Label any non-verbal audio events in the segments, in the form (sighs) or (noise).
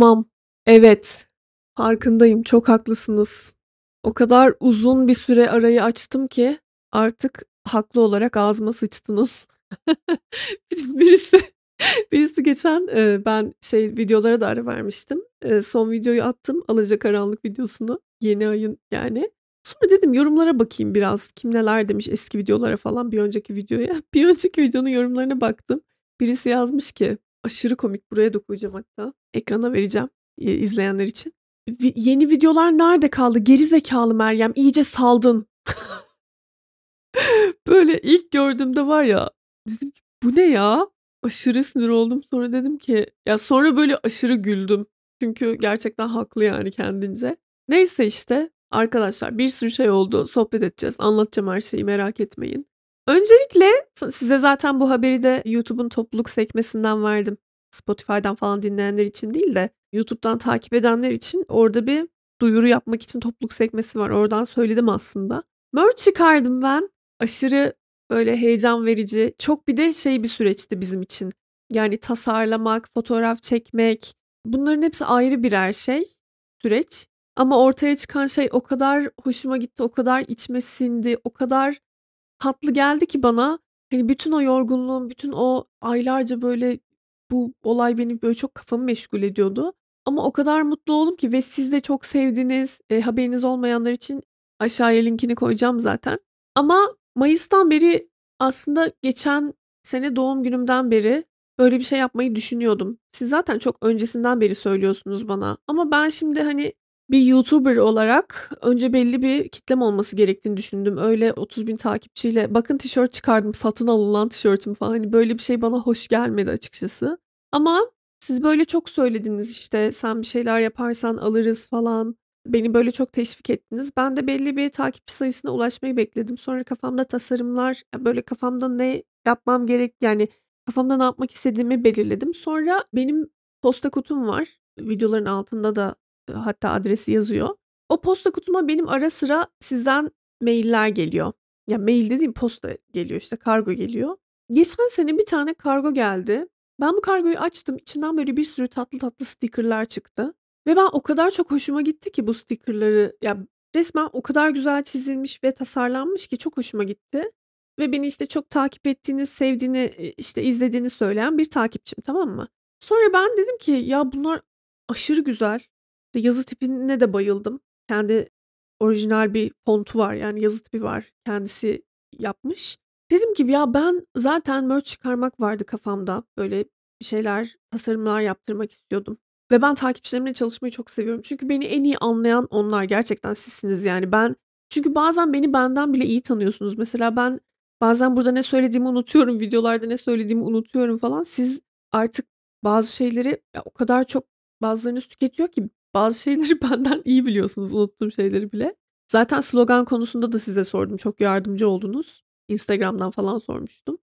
Tamam, evet. Farkındayım, çok haklısınız. O kadar uzun bir süre arayı açtım ki artık haklı olarak ağzıma sıçtınız. (laughs) birisi birisi geçen e, ben şey videolara da ara vermiştim. E, son videoyu attım alacakaranlık videosunu yeni ayın yani. Sonra dedim yorumlara bakayım biraz kim neler demiş eski videolara falan bir önceki videoya. (laughs) Bir önceki videonun yorumlarına baktım. Birisi yazmış ki Aşırı komik. Buraya da koyacağım hatta. Ekrana vereceğim e, izleyenler için. V- yeni videolar nerede kaldı? Geri zekalı Meryem iyice saldın. (laughs) Böyle ilk gördüğümde var ya dedim ki bu ne ya? Aşırı sinir oldum. Sonra dedim ki ya sonra böyle aşırı güldüm. Çünkü gerçekten haklı yani kendince. Neyse işte arkadaşlar bir sürü şey oldu. Sohbet edeceğiz. Anlatacağım her şeyi merak etmeyin. Öncelikle size zaten bu haberi de YouTube'un topluluk sekmesinden verdim. Spotify'dan falan dinleyenler için değil de YouTube'dan takip edenler için orada bir duyuru yapmak için topluluk sekmesi var. Oradan söyledim aslında. Merch çıkardım ben. Aşırı böyle heyecan verici. Çok bir de şey bir süreçti bizim için. Yani tasarlamak, fotoğraf çekmek. Bunların hepsi ayrı birer şey, süreç. Ama ortaya çıkan şey o kadar hoşuma gitti, o kadar içime sindi, o kadar tatlı geldi ki bana hani bütün o yorgunluğum, bütün o aylarca böyle bu olay beni böyle çok kafamı meşgul ediyordu. Ama o kadar mutlu oldum ki ve siz de çok sevdiniz. E, haberiniz olmayanlar için aşağıya linkini koyacağım zaten. Ama Mayıs'tan beri aslında geçen sene doğum günümden beri böyle bir şey yapmayı düşünüyordum. Siz zaten çok öncesinden beri söylüyorsunuz bana. Ama ben şimdi hani bir YouTuber olarak önce belli bir kitlem olması gerektiğini düşündüm. Öyle 30 bin takipçiyle bakın tişört çıkardım satın alınan tişörtüm falan. Hani böyle bir şey bana hoş gelmedi açıkçası. Ama siz böyle çok söylediniz işte sen bir şeyler yaparsan alırız falan. Beni böyle çok teşvik ettiniz. Ben de belli bir takipçi sayısına ulaşmayı bekledim. Sonra kafamda tasarımlar böyle kafamda ne yapmam gerek yani kafamda ne yapmak istediğimi belirledim. Sonra benim posta kutum var. Videoların altında da hatta adresi yazıyor. O posta kutuma benim ara sıra sizden mailler geliyor. Ya yani mail dediğim posta geliyor işte kargo geliyor. Geçen sene bir tane kargo geldi. Ben bu kargoyu açtım. İçinden böyle bir sürü tatlı tatlı stickerlar çıktı. Ve ben o kadar çok hoşuma gitti ki bu stickerları. Ya resmen o kadar güzel çizilmiş ve tasarlanmış ki çok hoşuma gitti. Ve beni işte çok takip ettiğini, sevdiğini, e, işte izlediğini söyleyen bir takipçim tamam mı? Sonra ben dedim ki ya bunlar aşırı güzel. Yazı tipine de bayıldım. Kendi orijinal bir fontu var yani yazı tipi var. Kendisi yapmış. Dedim ki ya ben zaten merch çıkarmak vardı kafamda. Böyle bir şeyler, tasarımlar yaptırmak istiyordum. Ve ben takipçilerimle çalışmayı çok seviyorum. Çünkü beni en iyi anlayan onlar. Gerçekten sizsiniz yani. Ben çünkü bazen beni benden bile iyi tanıyorsunuz. Mesela ben bazen burada ne söylediğimi unutuyorum. Videolarda ne söylediğimi unutuyorum falan. Siz artık bazı şeyleri o kadar çok bazılarınız tüketiyor ki bazı şeyleri (laughs) benden iyi biliyorsunuz unuttuğum şeyleri bile. Zaten slogan konusunda da size sordum. Çok yardımcı oldunuz. Instagram'dan falan sormuştum.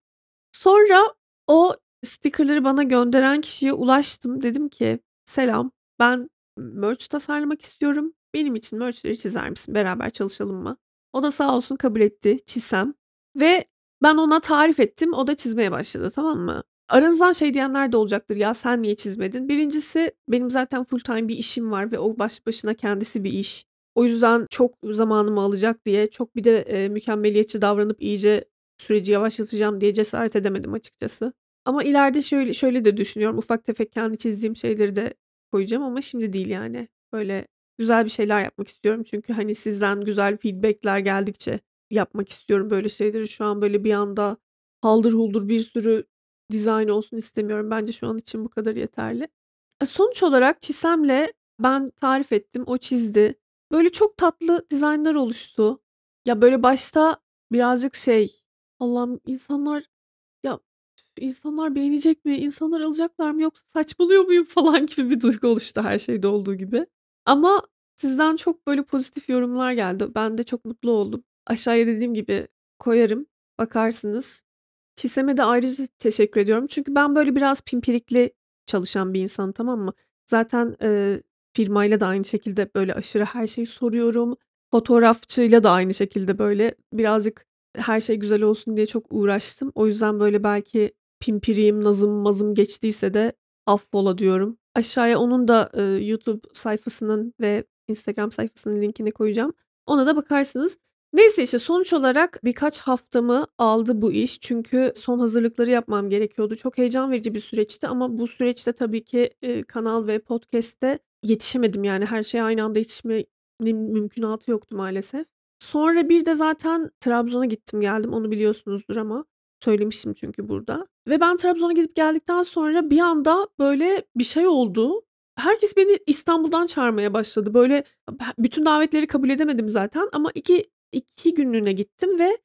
Sonra o stickerları bana gönderen kişiye ulaştım. Dedim ki selam ben merch tasarlamak istiyorum. Benim için merchleri çizer misin? Beraber çalışalım mı? O da sağ olsun kabul etti. Çizsem. Ve ben ona tarif ettim. O da çizmeye başladı tamam mı? Aranızdan şey diyenler de olacaktır ya sen niye çizmedin? Birincisi benim zaten full time bir işim var ve o baş başına kendisi bir iş. O yüzden çok zamanımı alacak diye çok bir de e, mükemmeliyetçi davranıp iyice süreci yavaşlatacağım diye cesaret edemedim açıkçası. Ama ileride şöyle şöyle de düşünüyorum. Ufak tefek kendi çizdiğim şeyleri de koyacağım ama şimdi değil yani. Böyle güzel bir şeyler yapmak istiyorum. Çünkü hani sizden güzel feedbackler geldikçe yapmak istiyorum böyle şeyleri. Şu an böyle bir anda haldır huldur bir sürü dizayn olsun istemiyorum. Bence şu an için bu kadar yeterli. E, sonuç olarak çizemle ben tarif ettim. O çizdi. Böyle çok tatlı dizaynlar oluştu. Ya böyle başta birazcık şey Allah'ım insanlar ya insanlar beğenecek mi? İnsanlar alacaklar mı? Yoksa saçmalıyor muyum (laughs) falan gibi bir duygu oluştu her şeyde olduğu gibi. Ama sizden çok böyle pozitif yorumlar geldi. Ben de çok mutlu oldum. Aşağıya dediğim gibi koyarım. Bakarsınız. Çisem'e de ayrıca teşekkür ediyorum. Çünkü ben böyle biraz pimpirikli çalışan bir insanım tamam mı? Zaten e, firmayla da aynı şekilde böyle aşırı her şeyi soruyorum. Fotoğrafçıyla da aynı şekilde böyle birazcık her şey güzel olsun diye çok uğraştım. O yüzden böyle belki pimpiriyim, nazım mazım geçtiyse de affola diyorum. Aşağıya onun da e, YouTube sayfasının ve Instagram sayfasının linkini koyacağım. Ona da bakarsınız. Neyse işte sonuç olarak birkaç haftamı aldı bu iş. Çünkü son hazırlıkları yapmam gerekiyordu. Çok heyecan verici bir süreçti ama bu süreçte tabii ki e, kanal ve podcast'te yetişemedim yani her şey aynı anda yetişmenin mümkünatı yoktu maalesef. Sonra bir de zaten Trabzon'a gittim geldim onu biliyorsunuzdur ama söylemiştim çünkü burada. Ve ben Trabzon'a gidip geldikten sonra bir anda böyle bir şey oldu. Herkes beni İstanbul'dan çağırmaya başladı. Böyle bütün davetleri kabul edemedim zaten ama iki iki günlüğüne gittim ve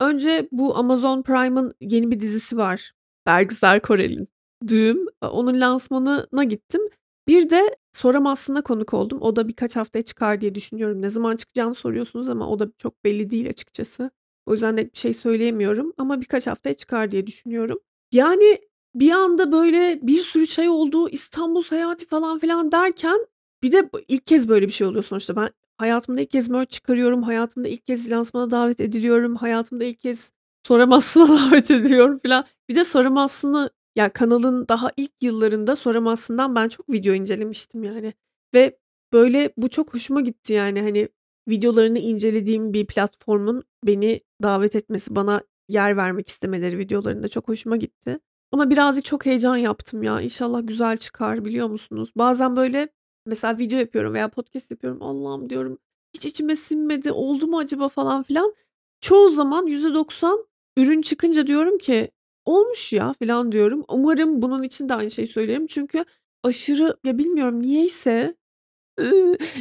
önce bu Amazon Prime'ın yeni bir dizisi var. Bergüzar Korel'in. Düğüm. Onun lansmanına gittim. Bir de Soram aslında konuk oldum. O da birkaç haftaya çıkar diye düşünüyorum. Ne zaman çıkacağını soruyorsunuz ama o da çok belli değil açıkçası. O yüzden de bir şey söyleyemiyorum ama birkaç haftaya çıkar diye düşünüyorum. Yani bir anda böyle bir sürü şey oldu. İstanbul seyahati falan filan derken bir de ilk kez böyle bir şey oluyor sonuçta. Ben Hayatımda ilk kez merch çıkarıyorum. Hayatımda ilk kez lansmana davet ediliyorum. Hayatımda ilk kez soramazsına (laughs) davet ediliyorum falan. Bir de soramazsını ya yani kanalın daha ilk yıllarında soramazsından ben çok video incelemiştim yani. Ve böyle bu çok hoşuma gitti yani hani videolarını incelediğim bir platformun beni davet etmesi, bana yer vermek istemeleri videolarında çok hoşuma gitti. Ama birazcık çok heyecan yaptım ya. İnşallah güzel çıkar biliyor musunuz? Bazen böyle mesela video yapıyorum veya podcast yapıyorum. Allah'ım diyorum hiç içime sinmedi oldu mu acaba falan filan. Çoğu zaman %90 ürün çıkınca diyorum ki olmuş ya filan diyorum. Umarım bunun için de aynı şeyi söylerim. Çünkü aşırı ya bilmiyorum niyeyse (laughs)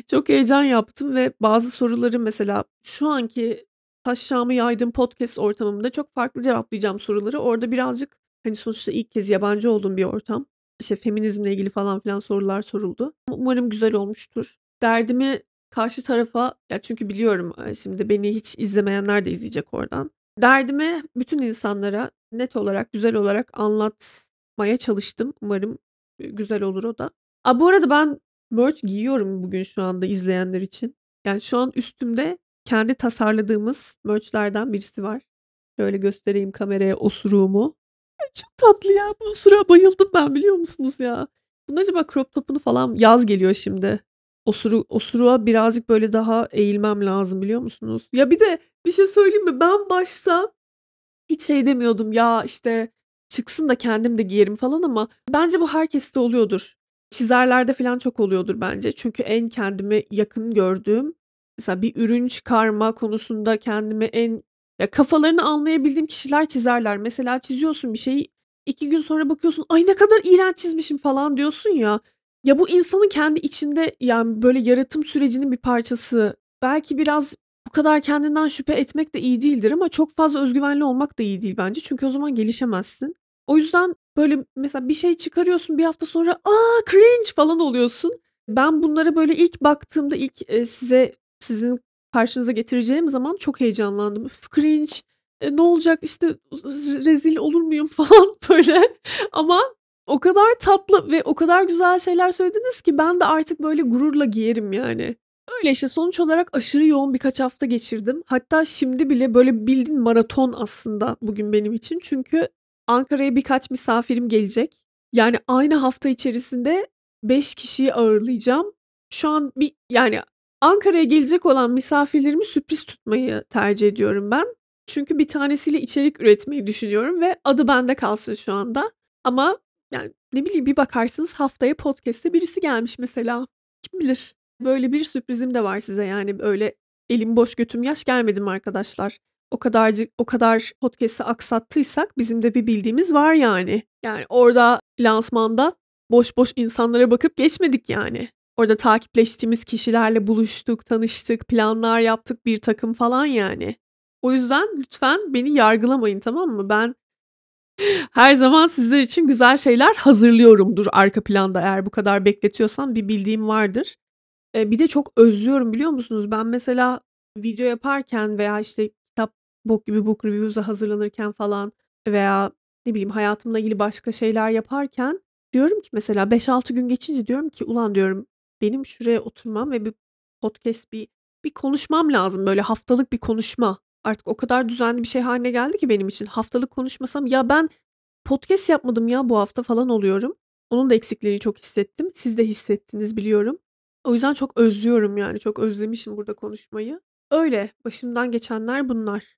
çok heyecan yaptım ve bazı soruları mesela şu anki Taşşam'ı yaydığım podcast ortamımda çok farklı cevaplayacağım soruları. Orada birazcık hani sonuçta ilk kez yabancı olduğum bir ortam işte feminizmle ilgili falan filan sorular soruldu. Umarım güzel olmuştur. Derdimi karşı tarafa ya çünkü biliyorum şimdi beni hiç izlemeyenler de izleyecek oradan. Derdimi bütün insanlara net olarak, güzel olarak anlatmaya çalıştım. Umarım güzel olur o da. Aa, bu arada ben merch giyiyorum bugün şu anda izleyenler için. Yani şu an üstümde kendi tasarladığımız merchlerden birisi var. Şöyle göstereyim kameraya osuruğumu. Çok tatlı ya. Bu sura bayıldım ben biliyor musunuz ya? Bunun acaba crop topunu falan yaz geliyor şimdi. Osuru, osuruğa birazcık böyle daha eğilmem lazım biliyor musunuz? Ya bir de bir şey söyleyeyim mi? Ben başta hiç şey demiyordum ya işte çıksın da kendim de giyerim falan ama bence bu herkeste oluyordur. Çizerlerde falan çok oluyordur bence. Çünkü en kendimi yakın gördüğüm mesela bir ürün çıkarma konusunda kendimi en ya kafalarını anlayabildiğim kişiler çizerler. Mesela çiziyorsun bir şeyi iki gün sonra bakıyorsun ay ne kadar iğrenç çizmişim falan diyorsun ya. Ya bu insanın kendi içinde yani böyle yaratım sürecinin bir parçası. Belki biraz bu kadar kendinden şüphe etmek de iyi değildir ama çok fazla özgüvenli olmak da iyi değil bence. Çünkü o zaman gelişemezsin. O yüzden böyle mesela bir şey çıkarıyorsun bir hafta sonra aa cringe falan oluyorsun. Ben bunlara böyle ilk baktığımda ilk e, size sizin karşınıza getireceğim zaman çok heyecanlandım. Üf, cringe, e, ne olacak işte rezil olur muyum (laughs) falan böyle. Ama o kadar tatlı ve o kadar güzel şeyler söylediniz ki ben de artık böyle gururla giyerim yani. Öyle işte sonuç olarak aşırı yoğun birkaç hafta geçirdim. Hatta şimdi bile böyle bildiğin maraton aslında bugün benim için. Çünkü Ankara'ya birkaç misafirim gelecek. Yani aynı hafta içerisinde 5 kişiyi ağırlayacağım. Şu an bir yani Ankara'ya gelecek olan misafirlerimi sürpriz tutmayı tercih ediyorum ben. Çünkü bir tanesiyle içerik üretmeyi düşünüyorum ve adı bende kalsın şu anda. Ama yani ne bileyim bir bakarsınız haftaya podcast'te birisi gelmiş mesela. Kim bilir? Böyle bir sürprizim de var size yani böyle elim boş götüm yaş gelmedim arkadaşlar. O kadar o kadar podcast'i aksattıysak bizim de bir bildiğimiz var yani. Yani orada lansmanda boş boş insanlara bakıp geçmedik yani. Orada takipleştiğimiz kişilerle buluştuk, tanıştık, planlar yaptık bir takım falan yani. O yüzden lütfen beni yargılamayın tamam mı? Ben (gasps) her zaman sizler için güzel şeyler hazırlıyorumdur arka planda eğer bu kadar bekletiyorsam bir bildiğim vardır. E, bir de çok özlüyorum biliyor musunuz? Ben mesela video yaparken veya işte kitap book gibi book reviews'a hazırlanırken falan veya ne bileyim hayatımla ilgili başka şeyler yaparken diyorum ki mesela 5-6 gün geçince diyorum ki ulan diyorum benim şuraya oturmam ve bir podcast bir bir konuşmam lazım böyle haftalık bir konuşma. Artık o kadar düzenli bir şey haline geldi ki benim için. Haftalık konuşmasam ya ben podcast yapmadım ya bu hafta falan oluyorum. Onun da eksikliğini çok hissettim. Siz de hissettiniz biliyorum. O yüzden çok özlüyorum yani. Çok özlemişim burada konuşmayı. Öyle başımdan geçenler bunlar.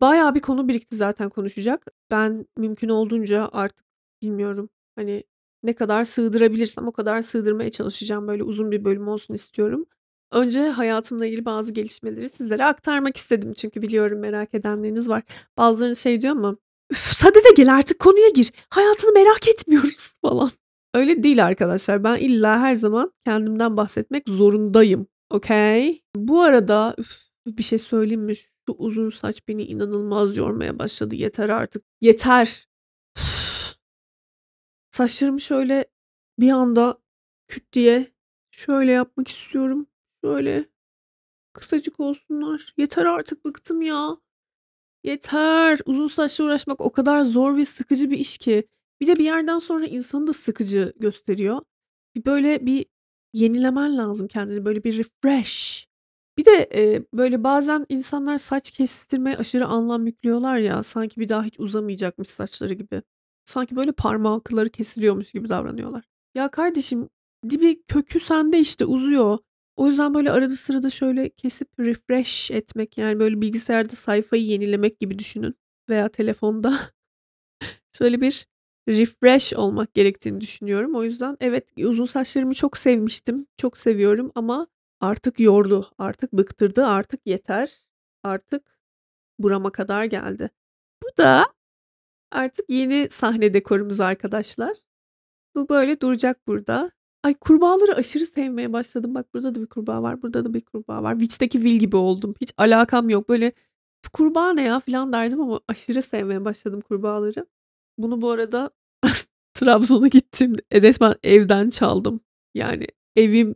Bayağı bir konu birikti zaten konuşacak. Ben mümkün olduğunca artık bilmiyorum. Hani ne kadar sığdırabilirsem o kadar sığdırmaya çalışacağım. Böyle uzun bir bölüm olsun istiyorum. Önce hayatımla ilgili bazı gelişmeleri sizlere aktarmak istedim. Çünkü biliyorum merak edenleriniz var. Bazılarınız şey diyor ama Üf, hadi de gel artık konuya gir. Hayatını merak etmiyoruz (laughs) falan. Öyle değil arkadaşlar. Ben illa her zaman kendimden bahsetmek zorundayım. Okay. Bu arada üf, bir şey söyleyeyim mi? Şu uzun saç beni inanılmaz yormaya başladı. Yeter artık. Yeter. Saçlarımı şöyle bir anda küt diye şöyle yapmak istiyorum. Böyle kısacık olsunlar. Yeter artık bıktım ya. Yeter. Uzun saçla uğraşmak o kadar zor ve sıkıcı bir iş ki. Bir de bir yerden sonra insanı da sıkıcı gösteriyor. Bir böyle bir yenilemen lazım kendini. Böyle bir refresh. Bir de e, böyle bazen insanlar saç kestirmeye aşırı anlam yüklüyorlar ya. Sanki bir daha hiç uzamayacakmış saçları gibi sanki böyle parmakları kesiliyormuş gibi davranıyorlar. Ya kardeşim dibi kökü sende işte uzuyor. O yüzden böyle arada sırada şöyle kesip refresh etmek yani böyle bilgisayarda sayfayı yenilemek gibi düşünün veya telefonda (laughs) şöyle bir refresh olmak gerektiğini düşünüyorum. O yüzden evet uzun saçlarımı çok sevmiştim. Çok seviyorum ama artık yordu. Artık bıktırdı. Artık yeter. Artık burama kadar geldi. Bu da Artık yeni sahne dekorumuz arkadaşlar. Bu böyle duracak burada. Ay kurbağaları aşırı sevmeye başladım. Bak burada da bir kurbağa var. Burada da bir kurbağa var. Witch'teki Will gibi oldum. Hiç alakam yok. Böyle kurbağa ne ya falan derdim ama aşırı sevmeye başladım kurbağaları. Bunu bu arada (laughs) Trabzon'a gittim. Resmen evden çaldım. Yani evim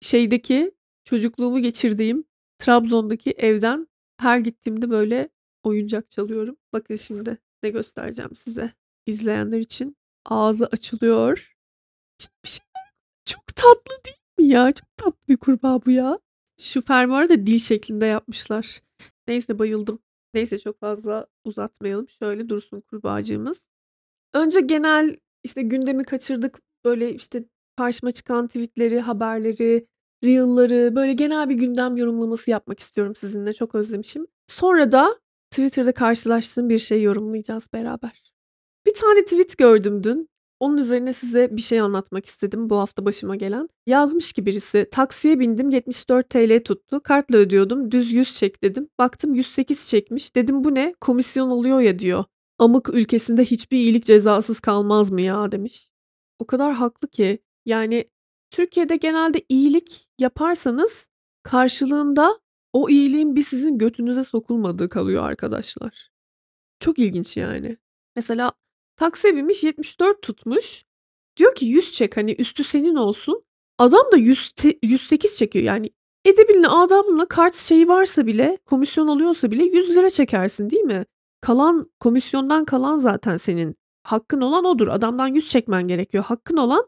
şeydeki çocukluğumu geçirdiğim Trabzon'daki evden her gittiğimde böyle oyuncak çalıyorum. Bakın şimdi de göstereceğim size izleyenler için. Ağzı açılıyor. bir şey çok tatlı değil mi ya? Çok tatlı bir kurbağa bu ya. Şu fermuarı da dil şeklinde yapmışlar. Neyse bayıldım. Neyse çok fazla uzatmayalım. Şöyle dursun kurbağacığımız. Önce genel işte gündemi kaçırdık. Böyle işte karşıma çıkan tweetleri, haberleri, reel'ları böyle genel bir gündem yorumlaması yapmak istiyorum sizinle. Çok özlemişim. Sonra da Twitter'da karşılaştığım bir şey yorumlayacağız beraber. Bir tane tweet gördüm dün. Onun üzerine size bir şey anlatmak istedim bu hafta başıma gelen. Yazmış ki birisi taksiye bindim 74 TL tuttu. Kartla ödüyordum düz 100 çek dedim. Baktım 108 çekmiş. Dedim bu ne komisyon oluyor ya diyor. Amık ülkesinde hiçbir iyilik cezasız kalmaz mı ya demiş. O kadar haklı ki yani Türkiye'de genelde iyilik yaparsanız karşılığında o iyiliğin bir sizin götünüze sokulmadığı kalıyor arkadaşlar. Çok ilginç yani. Mesela taksi binmiş 74 tutmuş. Diyor ki 100 çek hani üstü senin olsun. Adam da 100 te- 108 çekiyor yani. Edebinle adamla kart şeyi varsa bile komisyon oluyorsa bile 100 lira çekersin değil mi? Kalan komisyondan kalan zaten senin. Hakkın olan odur. Adamdan 100 çekmen gerekiyor. Hakkın olan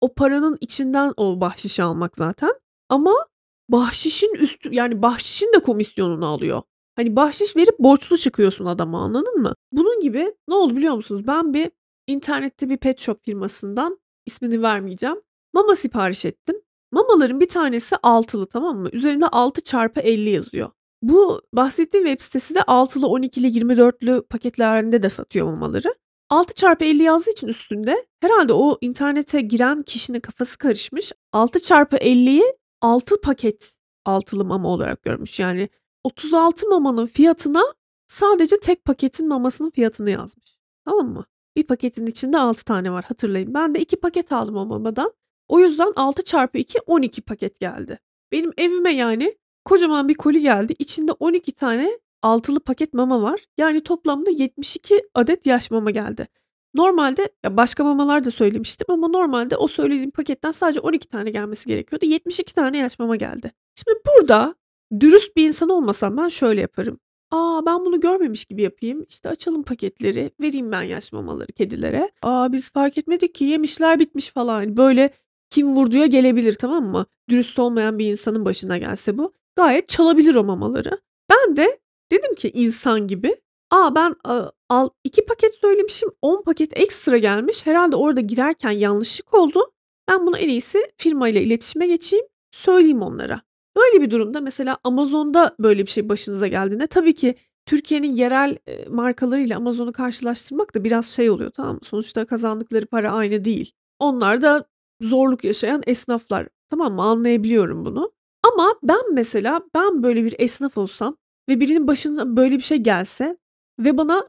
o paranın içinden o bahşiş almak zaten. Ama bahşişin üstü yani bahşişin de komisyonunu alıyor. Hani bahşiş verip borçlu çıkıyorsun adama anladın mı? Bunun gibi ne oldu biliyor musunuz? Ben bir internette bir pet shop firmasından ismini vermeyeceğim. Mama sipariş ettim. Mamaların bir tanesi altılı tamam mı? Üzerinde 6 çarpı 50 yazıyor. Bu bahsettiğim web sitesi de 6'lı, 12'li, 24'lü paketlerinde de satıyor mamaları. 6 çarpı 50 yazdığı için üstünde herhalde o internete giren kişinin kafası karışmış. 6 çarpı 50'yi 6 paket altılı mama olarak görmüş. Yani 36 mamanın fiyatına sadece tek paketin mamasının fiyatını yazmış. Tamam mı? Bir paketin içinde 6 tane var hatırlayın. Ben de 2 paket aldım o mamadan. O yüzden 6 çarpı 2 12 paket geldi. Benim evime yani kocaman bir koli geldi. İçinde 12 tane altılı paket mama var. Yani toplamda 72 adet yaş mama geldi. Normalde başka mamalar da söylemiştim ama normalde o söylediğim paketten sadece 12 tane gelmesi gerekiyordu. 72 tane yaş mama geldi. Şimdi burada dürüst bir insan olmasam ben şöyle yaparım. Aa ben bunu görmemiş gibi yapayım. İşte açalım paketleri, vereyim ben yaş mamaları kedilere. Aa biz fark etmedik ki yemişler bitmiş falan. Hani böyle kim vurduya gelebilir tamam mı? Dürüst olmayan bir insanın başına gelse bu. Gayet çalabilir o mamaları. Ben de dedim ki insan gibi A, ben, e, al iki paket söylemişim, 10 paket ekstra gelmiş. herhalde orada girerken yanlışlık oldu. Ben bunu en iyisi firma ile iletişime geçeyim, söyleyeyim onlara. Böyle bir durumda mesela Amazon'da böyle bir şey başınıza geldiğinde tabii ki Türkiye'nin yerel, e, markalarıyla Amazon'u karşılaştırmak da biraz şey oluyor, tamam mı? Sonuçta kazandıkları para aynı değil. Onlar da zorluk yaşayan esnaflar, tamam mı? Anlayabiliyorum bunu. Ama ben mesela ben böyle bir esnaf olsam ve birinin başına böyle bir şey gelse ve bana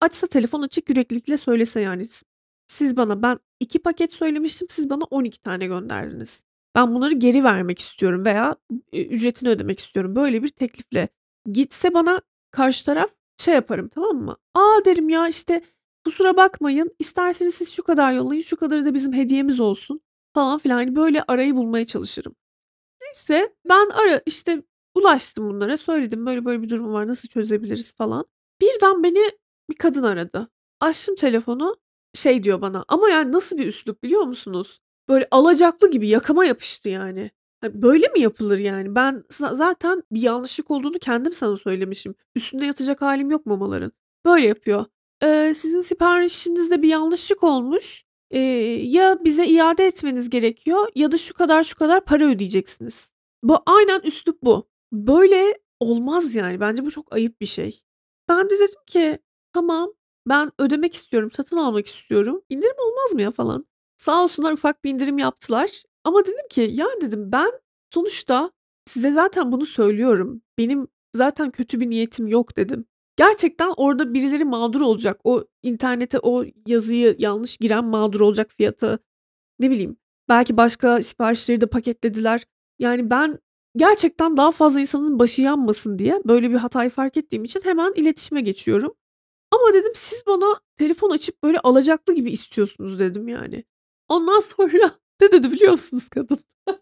açsa telefon açık yüreklilikle söylese yani siz bana ben iki paket söylemiştim siz bana 12 tane gönderdiniz. Ben bunları geri vermek istiyorum veya e, ücretini ödemek istiyorum. Böyle bir teklifle gitse bana karşı taraf şey yaparım tamam mı? Aa derim ya işte kusura bakmayın isterseniz siz şu kadar yollayın şu kadarı da bizim hediyemiz olsun falan filan. Yani böyle arayı bulmaya çalışırım. Neyse ben ara işte ulaştım bunlara söyledim böyle böyle bir durum var nasıl çözebiliriz falan. Birden beni bir kadın aradı. Açtım telefonu şey diyor bana ama yani nasıl bir üslup biliyor musunuz? Böyle alacaklı gibi yakama yapıştı yani. Böyle mi yapılır yani? Ben zaten bir yanlışlık olduğunu kendim sana söylemişim. Üstünde yatacak halim yok mamaların. Böyle yapıyor. Ee, sizin siparişinizde bir yanlışlık olmuş. Ee, ya bize iade etmeniz gerekiyor ya da şu kadar şu kadar para ödeyeceksiniz. Bu aynen üslup bu. Böyle olmaz yani. Bence bu çok ayıp bir şey. Ben de dedim ki tamam ben ödemek istiyorum, satın almak istiyorum. İndirim olmaz mı ya falan. Sağ olsunlar ufak bir indirim yaptılar. Ama dedim ki yani dedim ben sonuçta size zaten bunu söylüyorum. Benim zaten kötü bir niyetim yok dedim. Gerçekten orada birileri mağdur olacak. O internete o yazıyı yanlış giren mağdur olacak fiyata. Ne bileyim belki başka siparişleri de paketlediler. Yani ben Gerçekten daha fazla insanın başı yanmasın diye böyle bir hatayı fark ettiğim için hemen iletişime geçiyorum. Ama dedim siz bana telefon açıp böyle alacaklı gibi istiyorsunuz dedim yani. Ondan (laughs) sonra ne dedi biliyor musunuz kadın? (laughs)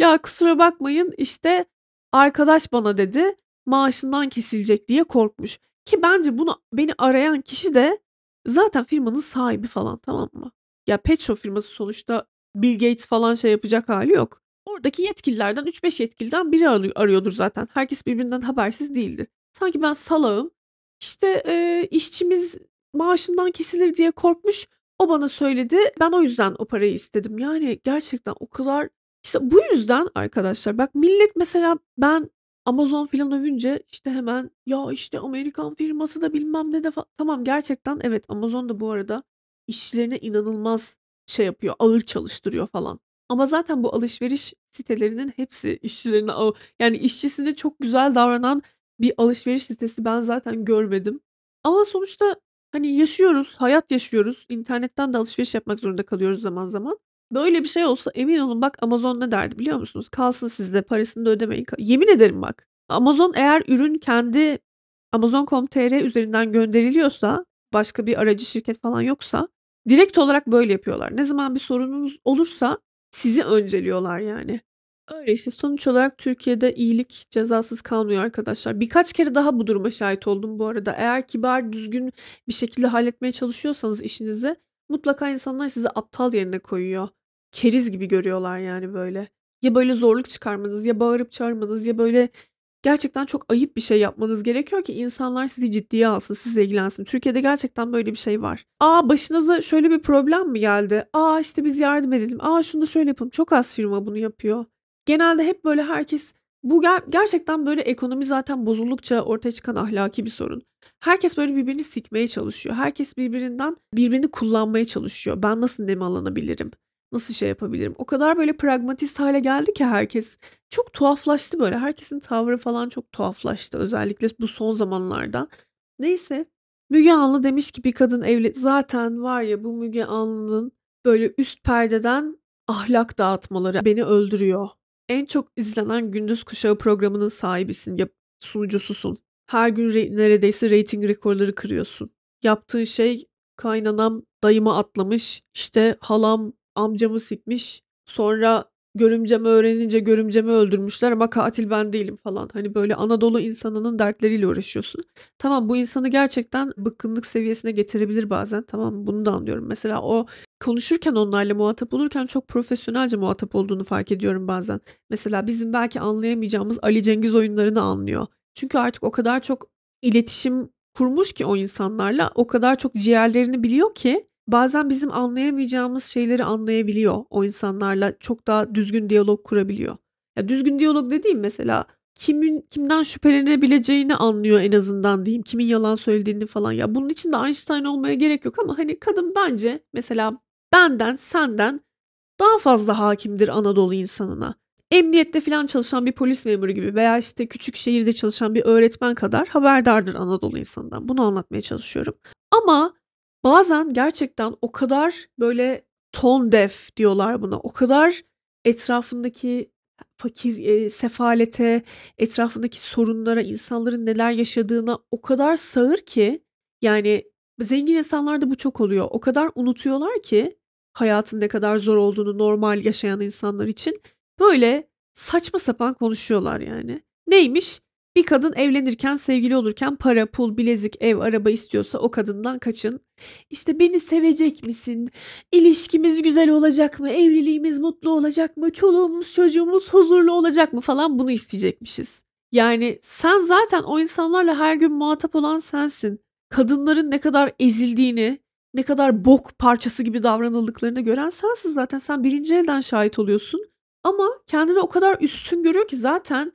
ya kusura bakmayın işte arkadaş bana dedi maaşından kesilecek diye korkmuş. Ki bence bunu beni arayan kişi de zaten firmanın sahibi falan tamam mı? Ya pet firması sonuçta Bill Gates falan şey yapacak hali yok. Oradaki yetkililerden 3-5 yetkiliden biri arıyordur zaten. Herkes birbirinden habersiz değildir. Sanki ben salağım. İşte e, işçimiz maaşından kesilir diye korkmuş. O bana söyledi. Ben o yüzden o parayı istedim. Yani gerçekten o kadar işte bu yüzden arkadaşlar bak millet mesela ben Amazon filan övünce işte hemen ya işte Amerikan firması da bilmem ne de falan. Tamam gerçekten evet Amazon da bu arada işlerine inanılmaz şey yapıyor ağır çalıştırıyor falan. Ama zaten bu alışveriş sitelerinin hepsi işçilerine yani işçisine çok güzel davranan bir alışveriş sitesi ben zaten görmedim. Ama sonuçta hani yaşıyoruz, hayat yaşıyoruz. İnternetten de alışveriş yapmak zorunda kalıyoruz zaman zaman. Böyle bir şey olsa emin olun bak Amazon ne derdi biliyor musunuz? Kalsın sizde parasını da ödemeyin. Yemin ederim bak. Amazon eğer ürün kendi Amazon.com.tr üzerinden gönderiliyorsa başka bir aracı şirket falan yoksa direkt olarak böyle yapıyorlar. Ne zaman bir sorununuz olursa sizi önceliyorlar yani. Öyle işte sonuç olarak Türkiye'de iyilik cezasız kalmıyor arkadaşlar. Birkaç kere daha bu duruma şahit oldum bu arada. Eğer kibar düzgün bir şekilde halletmeye çalışıyorsanız işinizi mutlaka insanlar sizi aptal yerine koyuyor. Keriz gibi görüyorlar yani böyle. Ya böyle zorluk çıkarmanız ya bağırıp çağırmanız ya böyle gerçekten çok ayıp bir şey yapmanız gerekiyor ki insanlar sizi ciddiye alsın, sizle ilgilensin. Türkiye'de gerçekten böyle bir şey var. Aa başınıza şöyle bir problem mi geldi? Aa işte biz yardım edelim. Aa şunu da şöyle yapalım. Çok az firma bunu yapıyor. Genelde hep böyle herkes bu ger- gerçekten böyle ekonomi zaten bozuldukça ortaya çıkan ahlaki bir sorun. Herkes böyle birbirini sikmeye çalışıyor. Herkes birbirinden birbirini kullanmaya çalışıyor. Ben nasıl nemalanabilirim? nasıl şey yapabilirim? O kadar böyle pragmatist hale geldi ki herkes. Çok tuhaflaştı böyle. Herkesin tavrı falan çok tuhaflaştı. Özellikle bu son zamanlarda. Neyse. Müge Anlı demiş ki bir kadın evli zaten var ya bu Müge Anlı'nın böyle üst perdeden ahlak dağıtmaları beni öldürüyor. En çok izlenen Gündüz Kuşağı programının sahibisin ya sunucususun. Her gün re- neredeyse reyting rekorları kırıyorsun. Yaptığın şey kaynanam dayıma atlamış işte halam amcamı sikmiş. Sonra görümcemi öğrenince görümcemi öldürmüşler ama katil ben değilim falan. Hani böyle Anadolu insanının dertleriyle uğraşıyorsun. Tamam bu insanı gerçekten bıkkınlık seviyesine getirebilir bazen. Tamam bunu da anlıyorum. Mesela o konuşurken onlarla muhatap olurken çok profesyonelce muhatap olduğunu fark ediyorum bazen. Mesela bizim belki anlayamayacağımız Ali Cengiz oyunlarını anlıyor. Çünkü artık o kadar çok iletişim kurmuş ki o insanlarla o kadar çok ciğerlerini biliyor ki bazen bizim anlayamayacağımız şeyleri anlayabiliyor. O insanlarla çok daha düzgün diyalog kurabiliyor. Ya düzgün diyalog dediğim mesela kimin kimden şüphelenebileceğini anlıyor en azından diyeyim. Kimin yalan söylediğini falan. Ya bunun için de Einstein olmaya gerek yok ama hani kadın bence mesela benden, senden daha fazla hakimdir Anadolu insanına. Emniyette falan çalışan bir polis memuru gibi veya işte küçük şehirde çalışan bir öğretmen kadar haberdardır Anadolu insanından. Bunu anlatmaya çalışıyorum. Ama bazen gerçekten o kadar böyle ton def diyorlar buna. O kadar etrafındaki fakir e, sefalete, etrafındaki sorunlara, insanların neler yaşadığına o kadar sağır ki yani zengin insanlarda bu çok oluyor. O kadar unutuyorlar ki hayatın ne kadar zor olduğunu normal yaşayan insanlar için böyle saçma sapan konuşuyorlar yani. Neymiş? Bir kadın evlenirken, sevgili olurken para, pul, bilezik, ev, araba istiyorsa o kadından kaçın. İşte beni sevecek misin? İlişkimiz güzel olacak mı? Evliliğimiz mutlu olacak mı? Çoluğumuz, çocuğumuz huzurlu olacak mı falan bunu isteyecekmişiz. Yani sen zaten o insanlarla her gün muhatap olan sensin. Kadınların ne kadar ezildiğini, ne kadar bok parçası gibi davranıldıklarını gören sensin zaten. Sen birinci elden şahit oluyorsun. Ama kendini o kadar üstün görüyor ki zaten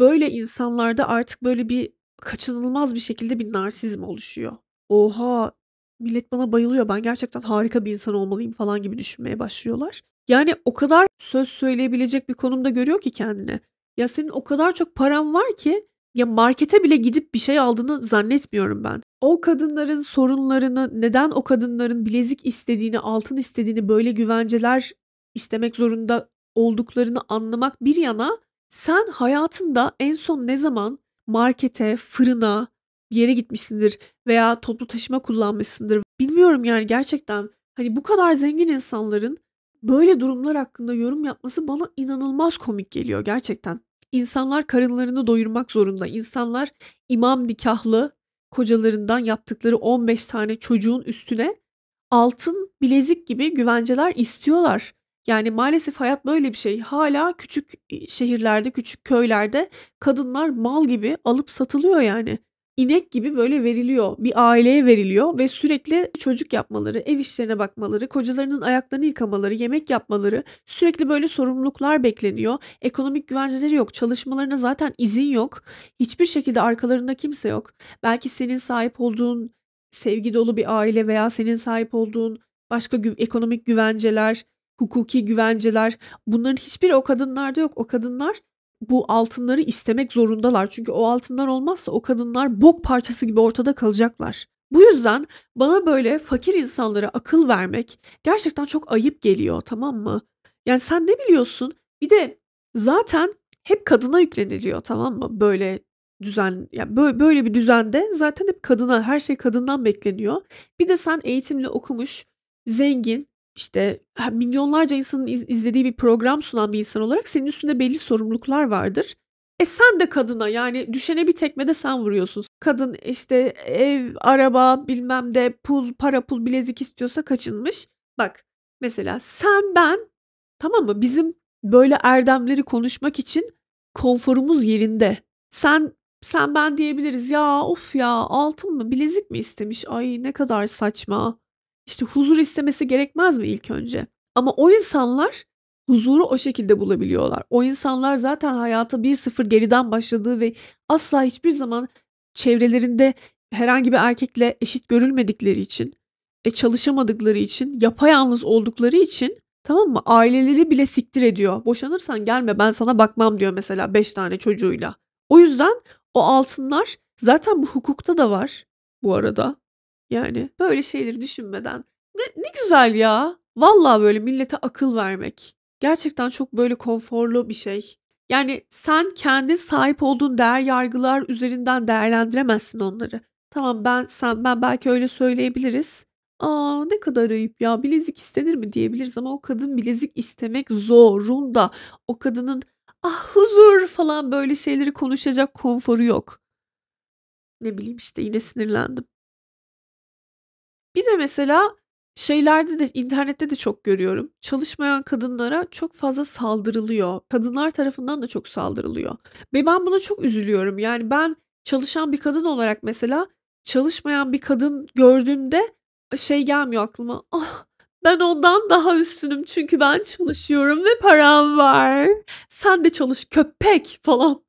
böyle insanlarda artık böyle bir kaçınılmaz bir şekilde bir narsizm oluşuyor. Oha millet bana bayılıyor ben gerçekten harika bir insan olmalıyım falan gibi düşünmeye başlıyorlar. Yani o kadar söz söyleyebilecek bir konumda görüyor ki kendini. Ya senin o kadar çok paran var ki ya markete bile gidip bir şey aldığını zannetmiyorum ben. O kadınların sorunlarını, neden o kadınların bilezik istediğini, altın istediğini, böyle güvenceler istemek zorunda olduklarını anlamak bir yana sen hayatında en son ne zaman markete, fırına, bir yere gitmişsindir veya toplu taşıma kullanmışsındır. Bilmiyorum yani gerçekten hani bu kadar zengin insanların böyle durumlar hakkında yorum yapması bana inanılmaz komik geliyor gerçekten. İnsanlar karınlarını doyurmak zorunda. İnsanlar imam nikahlı kocalarından yaptıkları 15 tane çocuğun üstüne altın bilezik gibi güvenceler istiyorlar. Yani maalesef hayat böyle bir şey. Hala küçük e, şehirlerde, küçük köylerde kadınlar mal gibi alıp satılıyor yani. İnek gibi böyle veriliyor, bir aileye veriliyor ve sürekli çocuk yapmaları, ev işlerine bakmaları, kocalarının ayaklarını yıkamaları, yemek yapmaları, sürekli böyle sorumluluklar bekleniyor. Ekonomik güvenceleri yok, çalışmalarına zaten izin yok. Hiçbir şekilde arkalarında kimse yok. Belki senin sahip olduğun sevgi dolu bir aile veya senin sahip olduğun başka gü- ekonomik güvenceler, hukuki güvenceler bunların hiçbiri o kadınlarda yok. O kadınlar bu altınları istemek zorundalar. Çünkü o altınlar olmazsa o kadınlar bok parçası gibi ortada kalacaklar. Bu yüzden bana böyle fakir insanlara akıl vermek gerçekten çok ayıp geliyor tamam mı? Yani sen ne biliyorsun? Bir de zaten hep kadına yükleniliyor tamam mı? Böyle düzen yani böyle, böyle bir düzende zaten hep kadına her şey kadından bekleniyor. Bir de sen eğitimli okumuş, zengin, işte milyonlarca insanın izlediği bir program sunan bir insan olarak senin üstünde belli sorumluluklar vardır. E sen de kadına yani düşene bir tekme de sen vuruyorsun. Kadın işte ev, araba bilmem de pul, para pul bilezik istiyorsa kaçınmış. Bak mesela sen ben tamam mı bizim böyle erdemleri konuşmak için konforumuz yerinde. Sen sen ben diyebiliriz ya of ya altın mı bilezik mi istemiş ay ne kadar saçma işte huzur istemesi gerekmez mi ilk önce? Ama o insanlar huzuru o şekilde bulabiliyorlar. O insanlar zaten hayata bir sıfır geriden başladığı ve asla hiçbir zaman çevrelerinde herhangi bir erkekle eşit görülmedikleri için, e, çalışamadıkları için, yapayalnız oldukları için tamam mı? Aileleri bile siktir ediyor. Boşanırsan gelme ben sana bakmam diyor mesela 5 tane çocuğuyla. O yüzden o altınlar zaten bu hukukta da var bu arada. Yani böyle şeyleri düşünmeden. Ne, ne güzel ya. Valla böyle millete akıl vermek. Gerçekten çok böyle konforlu bir şey. Yani sen kendi sahip olduğun değer yargılar üzerinden değerlendiremezsin onları. Tamam ben sen ben belki öyle söyleyebiliriz. Aa ne kadar ayıp ya bilezik istenir mi diyebiliriz ama o kadın bilezik istemek zorunda. O kadının ah huzur falan böyle şeyleri konuşacak konforu yok. Ne bileyim işte yine sinirlendim. Bir de mesela şeylerde de internette de çok görüyorum. Çalışmayan kadınlara çok fazla saldırılıyor. Kadınlar tarafından da çok saldırılıyor. Ve ben buna çok üzülüyorum. Yani ben çalışan bir kadın olarak mesela çalışmayan bir kadın gördüğümde şey gelmiyor aklıma. Ah ben ondan daha üstünüm çünkü ben çalışıyorum ve param var. Sen de çalış köpek falan.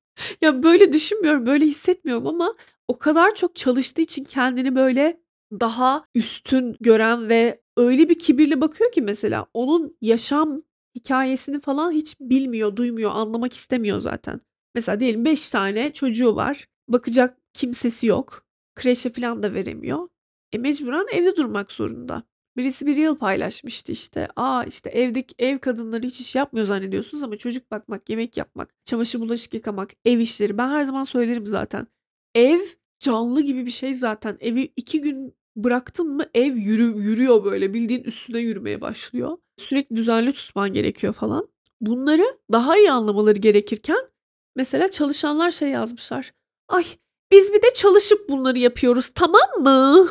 ya böyle düşünmüyorum, böyle hissetmiyorum ama o kadar çok çalıştığı için kendini böyle daha üstün gören ve öyle bir kibirle bakıyor ki mesela onun yaşam hikayesini falan hiç bilmiyor, duymuyor, anlamak istemiyor zaten. Mesela diyelim 5 tane çocuğu var. Bakacak kimsesi yok. Kreşe falan da veremiyor. E mecburen evde durmak zorunda. Birisi bir yıl paylaşmıştı işte. Aa işte evdeki ev kadınları hiç iş yapmıyor zannediyorsunuz ama çocuk bakmak, yemek yapmak, çamaşır bulaşık yıkamak, ev işleri. Ben her zaman söylerim zaten. Ev canlı gibi bir şey zaten. Evi iki gün bıraktın mı ev yürü, yürüyor böyle bildiğin üstüne yürümeye başlıyor. Sürekli düzenli tutman gerekiyor falan. Bunları daha iyi anlamaları gerekirken mesela çalışanlar şey yazmışlar. Ay biz bir de çalışıp bunları yapıyoruz tamam mı?